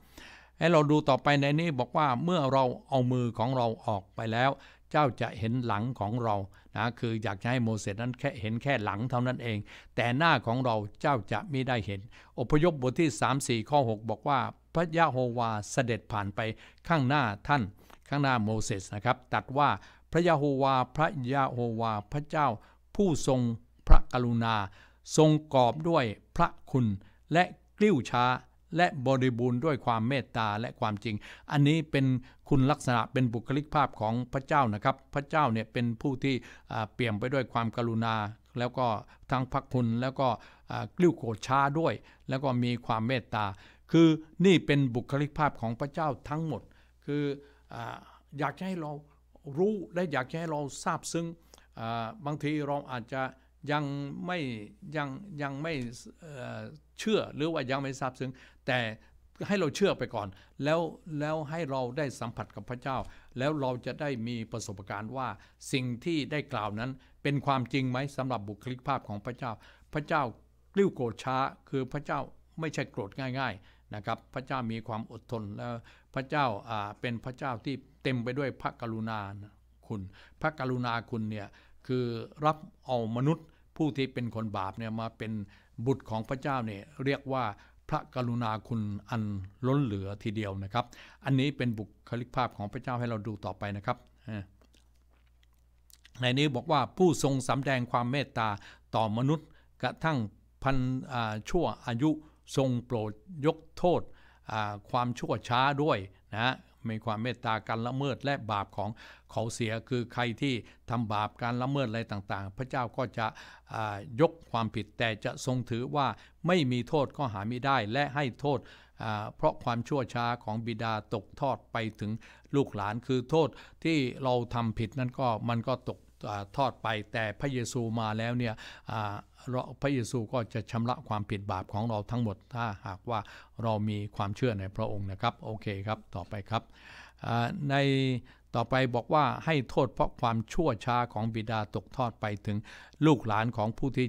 ให้เราดูต่อไปในนี้บอกว่าเมื่อเราเอามือของเราออกไปแล้ว เจ้าจะเห็นหลังของเรานะคืออยากจะให้โมเสสนั้นแค่เห็นแค่หลังเท่านั้นเอง แต่หน้าของเราเจ้าจะไม่ได้เห็น อพยพบทที่ 3 4ข้อ6บอกว่าพระยะโฮวาเสด็จผ่านไปข้างหน้าท่านข้างหน้าโมเสสนะครับตัดว่าพระยาโฮวา พระยาโฮวาพระเจ้า ผู้ทรงพระกรุณา ทรงกอบด้วยพระคุณและกลิ้วช้าและบริบูรณ์ด้วยความเมตตาและความจริง อันนี้เป็นคุณลักษณะเป็นบุคลิกภาพของพระเจ้านะครับ พระเจ้าเนี่ยเป็นผู้ที่เปี่ยมไปด้วยความกรุณาแล้วก็ทั้งพระคุณแล้วก็กลิ้วโกรธช้าด้วย แล้วก็มีความเมตตา คือนี่เป็นบุคลิกภาพของพระเจ้าทั้งหมด คืออยากให้เรารู้และอยากจะให้เราทราบซึ้งบางทีเราอาจจะยังไม่ยังยังไม่เชื่อหรือว่ายังไม่ทราบซึ้งแต่ให้เราเชื่อไปก่อนแล้วแล้วให้เราได้สัมผัสกับพระเจ้าแล้วเราจะได้มีประสบการณ์ว่าสิ่งที่ได้กล่าวนั้นเป็นความจริงไหมสำหรับบุคลิกภาพของพระเจ้าพระเจ้ากลิ้วโกรธช้าคือพระเจ้าไม่ใช่โกรธง่าย ๆนะครับ พระเจ้ามีความอดทนแล้วพระเจ้าเป็นพระเจ้าที่เต็มไปด้วยพระกรุณาคุณ พระกรุณาคุณเนี่ยคือรับเอามนุษย์ผู้ที่เป็นคนบาปเนี่ยมาเป็นบุตรของพระเจ้าเนี่ยเรียกว่าพระกรุณาคุณอันล้นเหลือทีเดียวนะครับ อันนี้เป็นบุคลิกภาพของพระเจ้าให้เราดูต่อไปนะครับในนี้บอกว่าผู้ทรงสำแดงความเมตตาต่อมนุษย์กระทั่งพันชั่วอายุทรงโปรดยกโทษความชั่วช้าด้วยนะ มีความเมตตาการละเมิดและบาปของเขาเสีย คือใครที่ทำบาปการละเมิดอะไรต่างๆ พระเจ้าก็จะยกความผิดแต่จะทรงถือว่าไม่มีโทษก็หาไม่ได้และให้โทษเพราะความชั่วช้าของบิดาตกทอดไปถึงลูกหลานคือโทษที่เราทำผิดนั้นก็มันก็ตกทอดไปแต่พระเยซูมาแล้วเนี่ยพระเยซูก็จะชำระความผิดบาปของเราทั้งหมดถ้าหากว่าเรามีความเชื่อในพระองค์นะครับโอเคครับ ต่อไปครับในต่อไปบอกว่าให้โทษเพราะความชั่วช้าของบิดาตกทอดไปถึงลูกหลานของผู้ที่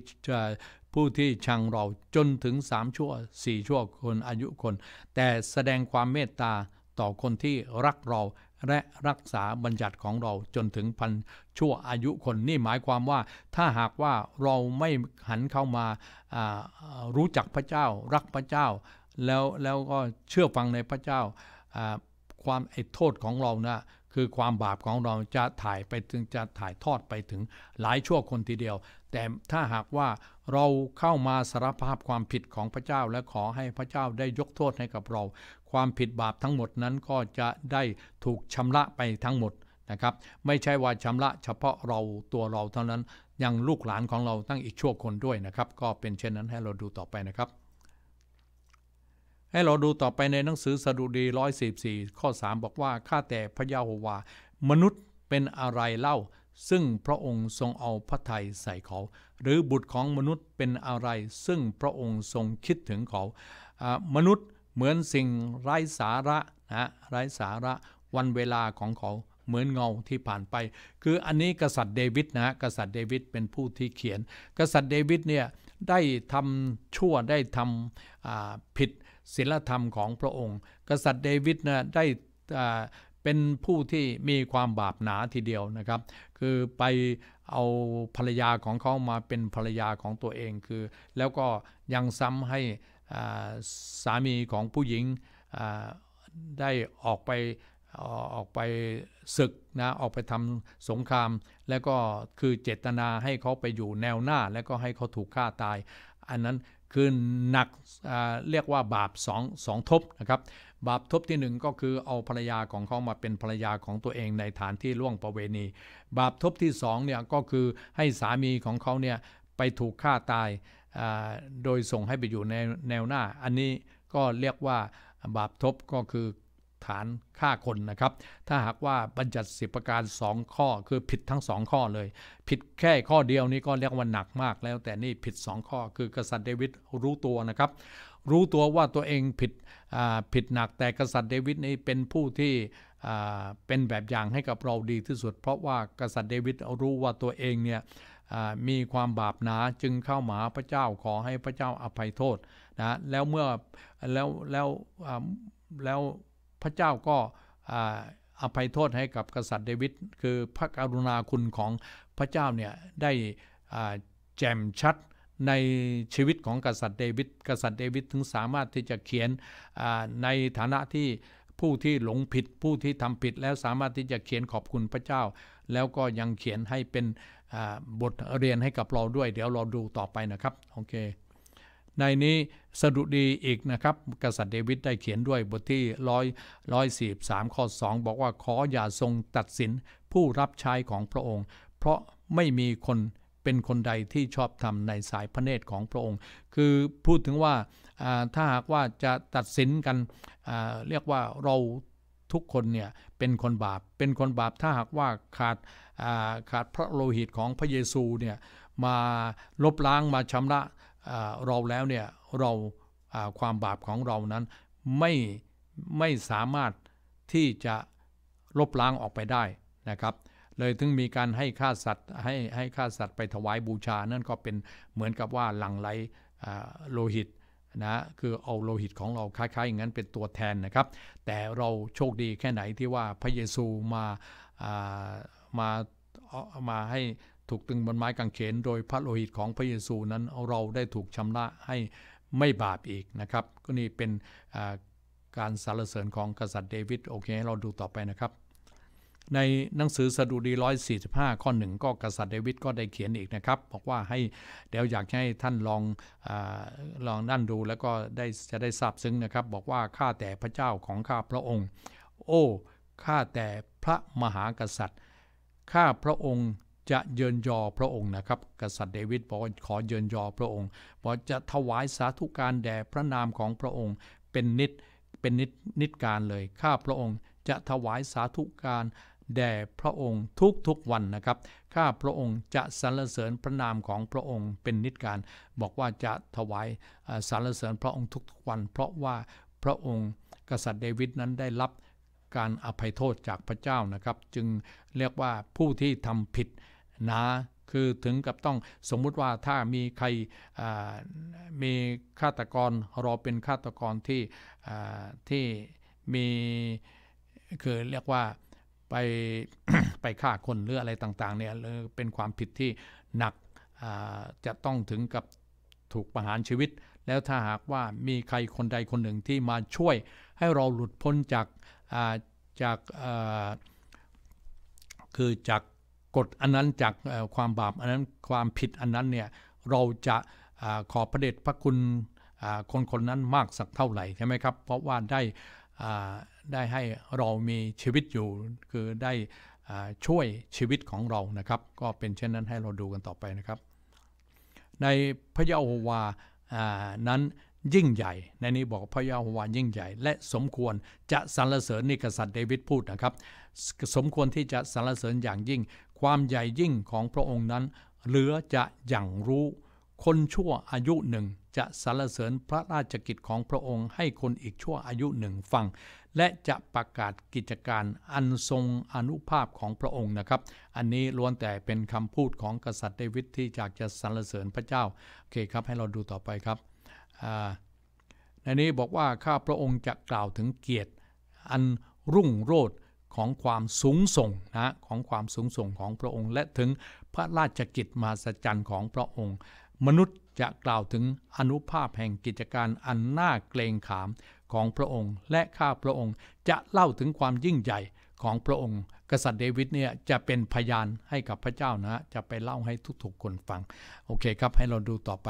ผู้ที่ชังเราจนถึงสามชั่วสี่ชั่วคนอายุคนแต่แสดงความเมตตาต่อคนที่รักเราและรักษาบัญญัติของเราจนถึงพันชั่วอายุคนนี่หมายความว่าถ้าหากว่าเราไม่หันเข้ามารู้จักพระเจ้ารักพระเจ้าแล้วแล้วก็เชื่อฟังในพระเจ้าความไอ้โทษของเรานะคือความบาปของเราจะถ่ายไปถึงจะถ่ายทอดไปถึงหลายชั่วคนทีเดียว แต่ถ้าหากว่าเราเข้ามาสารภาพความผิดของพระเจ้าและขอให้พระเจ้าได้ยกโทษให้กับเรา ความผิดบาปทั้งหมดนั้นก็จะได้ถูกชำระไปทั้งหมดนะครับไม่ใช่ว่าชำระเฉพาะเราตัวเราเท่านั้น ยังลูกหลานของเราตั้งอีกชั่วคนด้วยนะครับ ก็เป็นเช่นนั้นให้เราดูต่อไปนะครับ ให้เราดูต่อไปในหนังสือสดุดี 144ข้อ3 บอกว่าข้าแต่พระยาโฮวา มนุษย์เป็นอะไรเล่า ซึ่งพระองค์ทรงเอาพระทัยใส่เขา หรือบุตรของมนุษย์เป็นอะไร ซึ่งพระองค์ทรงคิดถึงเขา มนุษย์เหมือนสิ่งไร้สาระนะไร้สาระวันเวลาของเขาเหมือนเงาที่ผ่านไป คืออันนี้กษัตริย์เดวิดนะฮะกษัตริย์เดวิดเป็นผู้ที่เขียน กษัตริย์เดวิดเนี่ยได้ทำชั่วได้ทำผิดศีลธรรมของพระองค์ กษัตริย์เดวิดนะได้เป็นผู้ที่มีความบาปหนาทีเดียวนะครับ คือไปเอาภรรยาของเขามาเป็นภรรยาของตัวเองคือ แล้วก็ยังซ้ำให้สามีของผู้หญิงได้ออกไปออกไปศึกนะออกไปทำสงคราม แล้วก็คือเจตนาให้เขาไปอยู่แนวหน้าแล้วก็ให้เขาถูกฆ่าตาย อันนั้นคือหนักเรียกว่าบาปสองสองทบนะครับบาปทบที่หนึ่งก็คือเอาภรรยาของเขามาเป็นภรรยาของตัวเองในฐานที่ล่วงประเวณี บาปทบที่สองเนี่ยก็คือให้สามีของเขาเนี่ยไปถูกฆ่าตายโดยส่งให้ไปอยู่ในแนวหน้า อันนี้ก็เรียกว่าบาปทบก็คือฐานฆ่าคนนะครับ ถ้าหากว่าบัญญัติสิบประการ2 ข้อคือผิดทั้ง2ข้อเลย ผิดแค่ข้อเดียวนี้ก็เรียกว่าหนักมาก แล้วแต่นี่ผิด2ข้อคือกษัตริย์เดวิดรู้ตัวนะครับ รู้ตัวว่าตัวเองผิดผิดหนัก แต่กษัตริย์เดวิดนี่เป็นผู้ที่เป็นแบบอย่างให้กับเราดีที่สุด เพราะว่า กษัตริย์เดวิดรู้ว่าตัวเองเนี่ยมีความบาปหนาจึงเข้ามาพระเจ้าขอให้พระเจ้าอภัยโทษนะแล้วเมื่อแล้วแล้วแล้วพระเจ้าก็อภัยโทษให้กับกษัตริย์เดวิดคือพระกรุณาคุณของพระเจ้าเนี่ยได้แจ่มชัดในชีวิตของกษัตริย์เดวิดกษัตริย์เดวิดถึงสามารถที่จะเขียนในฐานะที่ผู้ที่หลงผิดผู้ที่ทำผิด แล้วสามารถที่จะเขียนขอบคุณพระเจ้า แล้วก็ยังเขียนให้เป็นบทเรียนให้กับเราด้วย เดี๋ยวเราดูต่อไปนะครับโอเคในนี้สดุดีอีกนะครับกษัตริย์เดวิดได้เขียนด้วยบทที่ร้อยร้อยสสามข้อสองบอกว่าขออย่าทรงตัดสินผู้รับใช้ของพระองค์ เพราะไม่มีคนเป็นคนใดที่ชอบทำในสายพระเนตรของพระองค์ คือพูดถึงว่าถ้าหากว่าจะตัดสินกันเรียกว่าเราทุกคนเนี่ยเป็นคนบาปเป็นคนบาปถ้าหากว่าขาดขาดพระโลหิตของพระเยซูเนี่ยมาลบล้างมาชำระเราแล้วเนี่ยเราความบาปของเรานั้นไม่ไม่สามารถที่จะลบล้างออกไปได้นะครับ เลยถึงมีการให้ฆ่าสัตว์ให้ให้ฆ่าสัตว์ไปถวายบูชา นั่นก็เป็นเหมือนกับว่าหลั่งไหลโลหิตนะคือเอาโลหิตของเราคล้ายๆอย่างนั้นเป็นตัวแทนนะครับแต่เราโชคดีแค่ไหนที่ว่าพระเยซูมาามามาให้ถูกตึงบนไม้กางเขนโดยพระโลหิตของพระเยซูนั้นเราได้ถูกชำระให้ไม่บาปอีกนะครับ ก็นี่เป็นการสรรเสริญของกษัตริย์เดวิดโอเคเราดูต่อไปนะครับ ในหนังสือสดุดี145 ข้อหนึ่งก็กษัตริย์เดวิดก็ได้เขียนอีกนะครับบอกว่าให้เดี๋ยวอยากให้ท่านลองอลองนั่นดูแล้วก็ได้จะได้ทราบซึ้งนะครับ บอกว่าข้าแต่พระเจ้าของข้าพระองค์ โอ้ข้าแต่พระมหากษัตริย์ข้าพระองค์จะเยินยอพระองค์นะครับ กษัตริย์เดวิดบอกขอเยินยอพระองค์บอกจะถวายสาธุการแด่พระนามของพระองค์เป็นนิดเป็นนิดนิดการเลย ข้าพระองค์จะถวายสาธุการแด่พระองค์ทุกทุกวันนะครับ ข้าพระองค์จะสรรเสริญพระนามของพระองค์ เป็นนิดการบอกว่าจะถวายสรรเสริญพระองค์ทุกๆวัน เพราะว่าพระองค์กษัตริย์เดวิดนั้นได้รับการอภัยโทษจากพระเจ้านะครับ จึงเรียกว่าผู้ที่ทำผิดนะคือถึงกับต้องสมมุติว่าถ้ามีใครมีฆาตกรเราเป็นฆาตกรที่ที่มีคือเรียกว่าไปไปฆ่าคนหรืออะไรต่างๆเนี่ยเป็นความผิดที่หนักจะต้องถึงกับถูกประหารชีวิตแล้วถ้าหากว่ามีใครคนใดคนหนึ่งที่มาช่วยให้เราหลุดพ้นจากจากคือจากกฎอันนั้นจากความบาปอันนั้นความผิดอันนั้นเนี่ยเราจะขอพระเดชพระคุณคนคนนั้นมากสักเท่าไหร่ใช่ไหมครับเพราะว่าได้ได้ให้เรามีชีวิตอยู่คือได้ช่วยชีวิตของเรานะครับก็เป็นเช่นนั้นให้เราดูกันต่อไปนะครับ ในพระยาโฮวานั้นยิ่งใหญ่ ในนี้บอกพระยาโฮวายิ่งใหญ่ และสมควรจะสรรเสริญนิกษัตริย์เดวิดพูดนะครับสมควรที่จะสรรเสริญอย่างยิ่งความใหญ่ยิ่งของพระองค์นั้น เหลือจะอย่างรู้คนชั่วอายุหนึ่งจะ สรรเสริญพระราชกิจของพระองค์ ให้คนอีกชั่วอายุหนึ่งฟัง และจะประกาศกิจการอันทรงอนุภาพของพระองค์นะครับ อันนี้ล้วนแต่เป็นคำพูดของกษัตริย์เดวิดที่อยากจะสรรเสริญพระเจ้าโอเคครับให้เราดูต่อไปครับ ในนี้บอกว่าข้าพระองค์จะกล่าวถึงเกียรติ อันรุ่งโรจน์ของความสูงส่งนะของความสูงส่งของพระองค์ และถึงพระราชกิจมหัศจรรย์ของพระองค์ มนุษย์จะกล่าวถึงอนุภาพแห่งกิจการอันน่าเกรงขามของพระองค์ และข้าพระองค์จะเล่าถึงความยิ่งใหญ่ของพระองค์ กษัตริย์เดวิดเนี่ยจะเป็นพยานให้กับพระเจ้านะจะไปเล่าให้ทุกๆ คนฟังโอเคครับให้เราดูต่อไป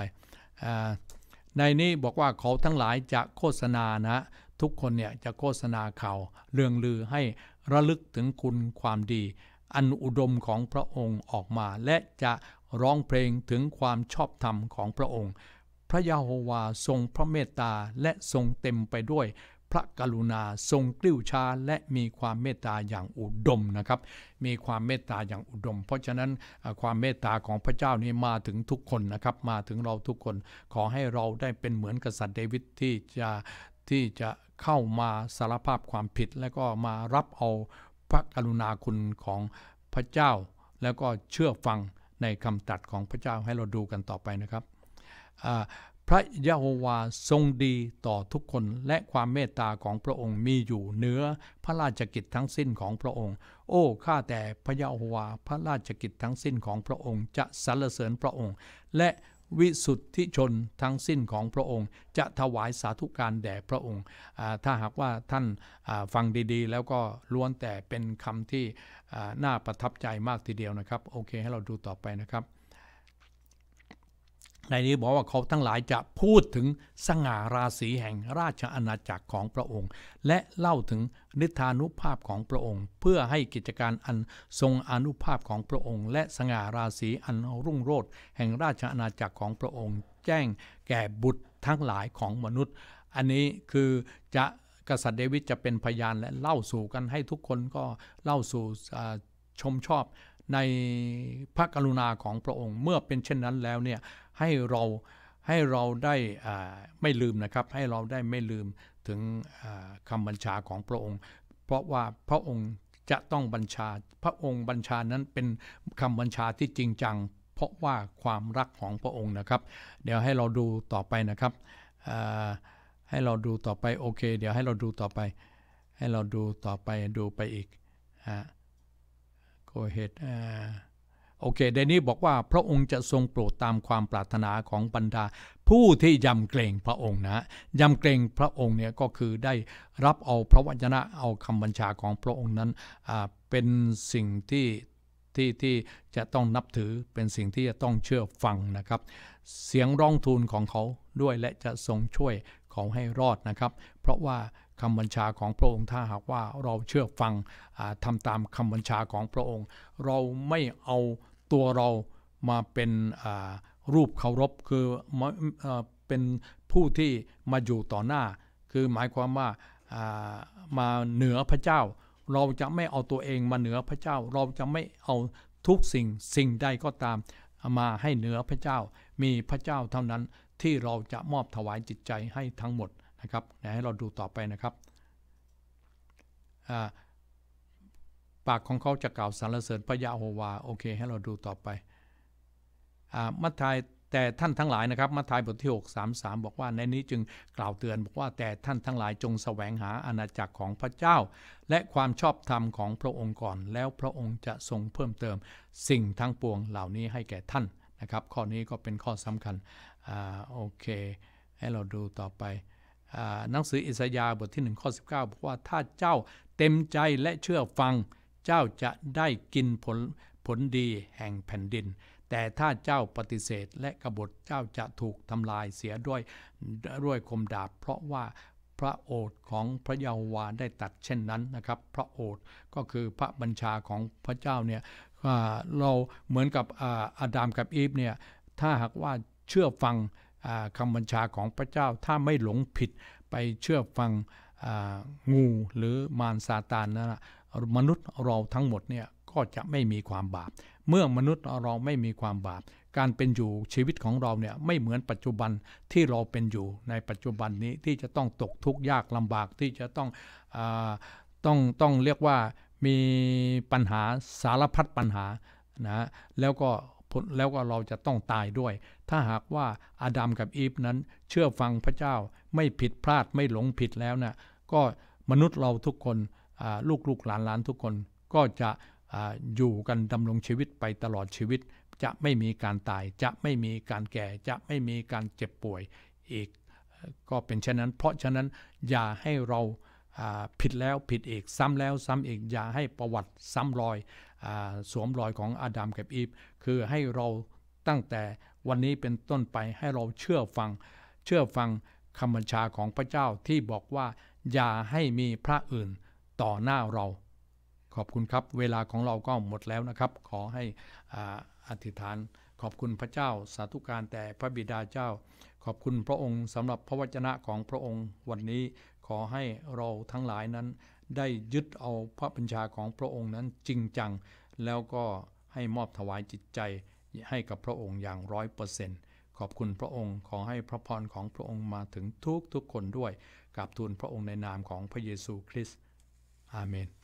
ในนี้บอกว่าเขาทั้งหลายจะโฆษณานะทุกคนเนี่ยจะโฆษณาข่าวเรื่องลือให้ระลึกถึงคุณความดี อันอุดมของพระองค์ออกมา และจะร้องเพลงถึงความชอบธรรมของพระองค์ พระยาโฮวาทรงพระเมตตา และทรงเต็มไปด้วย พระกรุณาทรงกลิ้วชา และมีความเมตตาอย่างอุดมนะครับ มีความเมตตาอย่างอุดม เพราะฉะนั้นความเมตตาของพระเจ้านี่มาถึงทุกคนนะครับ มาถึงเราทุกคนขอให้เราได้เป็นเหมือนกษัตริย์เดวิดที่จะที่จะเข้ามาสารภาพความผิดและก็มารับเอาพระกรุณาคุณของพระเจ้า แล้วก็เชื่อฟังในคำตัดของพระเจ้าให้เราดูกันต่อไปนะครับ พระยะโฮวาทรงดีต่อทุกคนและความเมตตาของพระองค์มีอยู่เหนือพระราชกิจทั้งสิ้นของพระองค์ โอ้ข้าแต่พระยะโฮวาพระราชกิจทั้งสิ้นของพระองค์ จะสรรเสริญพระองค์ และวิสุทธิชนทั้งสิ้นของพระองค์ จะถวายสาธุการแด่พระองค์ ถ้าหากว่าท่านฟังดี ๆ แล้วก็ล้วนแต่เป็นคำที่น่าประทับใจมากทีเดียวนะครับ โอเค ให้เราดูต่อไปนะครับในนี้บอกว่าเขาทั้งหลายจะพูดถึงสง่าราศีแห่งราชอาณาจักรของพระองค์ และเล่าถึงนิทานุภาพของพระองค์ เพื่อให้กิจการอันทรงอนุภาพของพระองค์ และสง่าราศีอันรุ่งโรจน์แห่งราชอาณาจักรของพระองค์แจ้งแก่บุตรทั้งหลายของมนุษย์ อันนี้คือจะกษัตริย์เดวิดจะเป็นพยานและเล่าสู่กันให้ทุกคนก็เล่าสู่ชมชอบในพระกรุณาของพระองค์เมื่อเป็นเช่นนั้นแล้วเนี่ยให้เราให้เราได้ไม่ลืมนะครับ ให้เราได้ไม่ลืมถึงคำบัญชาของพระองค์ เพราะว่าพระองค์จะต้องบัญชาพระองค์บัญชานั้นเป็นคำบัญชาที่จริงจัง เพราะว่าความรักของพระองค์นะครับ เดี๋ยวให้เราดูต่อไปนะครับให้เราดูต่อไปโอเค เดี๋ยวให้เราดูต่อไป ให้เราดูต่อไปดูไปอีกฮะ Go a h e a โอเคเดนี้บอกว่าพระองค์จะทรงโปรดตามความปรารถนาของบรรดา ผู้ที่ยำเกรงพระองค์นะยำเกรงพระองค์เนี่ยก็คือได้รับเอาพระวจนะเอาคำบัญชาของพระองค์นั้นเป็นสิ่งที่ที่ที่จะต้องนับถือเป็นสิ่งที่จะต้องเชื่อฟังนะครับ เสียงร้องทูลของเขาด้วยและจะทรงช่วยเขาให้รอดนะครับ เพราะว่าคำบัญชาของพระองค์ถ้าหากว่าเราเชื่อฟังทำตามคำบัญชาของพระองค์ เราไม่เอาตัวเรามาเป็นรูปเคารพคือเป็นผู้ที่มาอยู่ต่อหน้า คือหมายความว่ามาเหนือพระเจ้า เราจะไม่เอาตัวเองมาเหนือพระเจ้าเราจะไม่เอาทุกสิ่งสิ่งใดก็ตามมาให้เหนือพระเจ้ามีพระเจ้าเท่านั้นที่เราจะมอบถวายจิตใจให้ทั้งหมดนะครับเดี๋ยวให้เราดูต่อไปนะครับ ปากของเขาจะกล่าวสรรเสริญพระยะโฮวา โอเค ให้เราดูต่อไป มัทธิวแต่ท่านทั้งหลายนะครับ มัทธิวบทที่6 3 3 บอกว่าในนี้จึงกล่าวเตือนบอกว่าแต่ท่านทั้งหลายจงสแสวงหาอาณาจักรของพระเจ้า และความชอบธรรมของพระองค์ก่อน แล้วพระองค์จะทรงเพิ่มเติมสิ่งทั้งปวงเหล่านี้ให้แก่ท่านนะครับ ข้อนี้ก็เป็นข้อสำคัญอโอเค ให้เราดูต่อไปหนังสืออิสยาห์บทที่ 1 ข้อ 19 บอกว่าถ้าเจ้าเต็มใจและเชื่อฟัง เจ้าจะได้กินผลผลดีแห่งแผ่นดิน แต่ถ้าเจ้าปฏิเสธและกบฏเจ้าจะถูกทำลายเสียด้วยด้วยคมดาบ เพราะว่าพระโอษของพระเยาวาได้ตัดเช่นนั้นนะครับ พระโอษก็คือพระบัญชาของพระเจ้าเนี่ยเราเหมือนกับอาดามกับอีฟเนี่ยถ้าหากว่าเชื่อฟังคำบัญชาของพระเจ้าถ้าไม่หลงผิดไปเชื่อฟังงูหรือมารซาตานนะมนุษย์เราทั้งหมดเนี่ยก็จะไม่มีความบาปเมื่อมนุษย์เราไม่มีความบาปการเป็นอยู่ชีวิตของเราเนี่ยไม่เหมือนปัจจุบันที่เราเป็นอยู่ในปัจจุบันนี้ที่จะต้องตกทุกข์ยากลำบากที่จะต้องอต้องต้องเรียกว่ามีปัญหาสารพัดปัญหานะแล้วก็แล้วก็เราจะต้องตายด้วย ถ้าหากว่าอาดัมกับอีฟนั้น เชื่อฟังพระเจ้าไม่ผิดพลาดไม่หลงผิดแล้วนะ่ะก็มนุษย์เราทุกคนลูกลูกหลานหลานทุกคน ก็จะอยู่กันดำรงชีวิตไปตลอดชีวิต จะไม่มีการตาย จะไม่มีการแก่ จะไม่มีการเจ็บป่วยอีกก็เป็นเช่นนั้น เพราะฉะนั้นอย่าให้เราผิดแล้วผิดอีกซ้ำแล้วซ้ำอีกอย่าให้ประวัติซ้ำรอยสวมรอยของอาดัมกับอีฟคือให้เราตั้งแต่วันนี้เป็นต้นไปให้เราเชื่อฟัง เชื่อฟังคำบัญชาของพระเจ้าที่บอกว่าอย่าให้มีพระอื่นต่อหน้าเรา ขอบคุณครับ เวลาของเราก็หมดแล้วนะครับ ขอให้อธิษฐานขอบคุณพระเจ้า สาธุการแต่พระบิดาเจ้า ขอบคุณพระองค์สำหรับพระวจนะของพระองค์วันนี้ ขอให้เราทั้งหลายนั้นได้ยึดเอาพระบัญชาของพระองค์นั้นจริงจัง แล้วก็ให้มอบถวายจิตใจให้กับพระองค์อย่างร้อยเปอร์เซ็นต์ขอบคุณพระองค์ขอให้พระพรของพระองค์มาถึงทุกทุกคนด้วยกราบทูลพระองค์ในนามของพระเยซูคริสต์อาเมน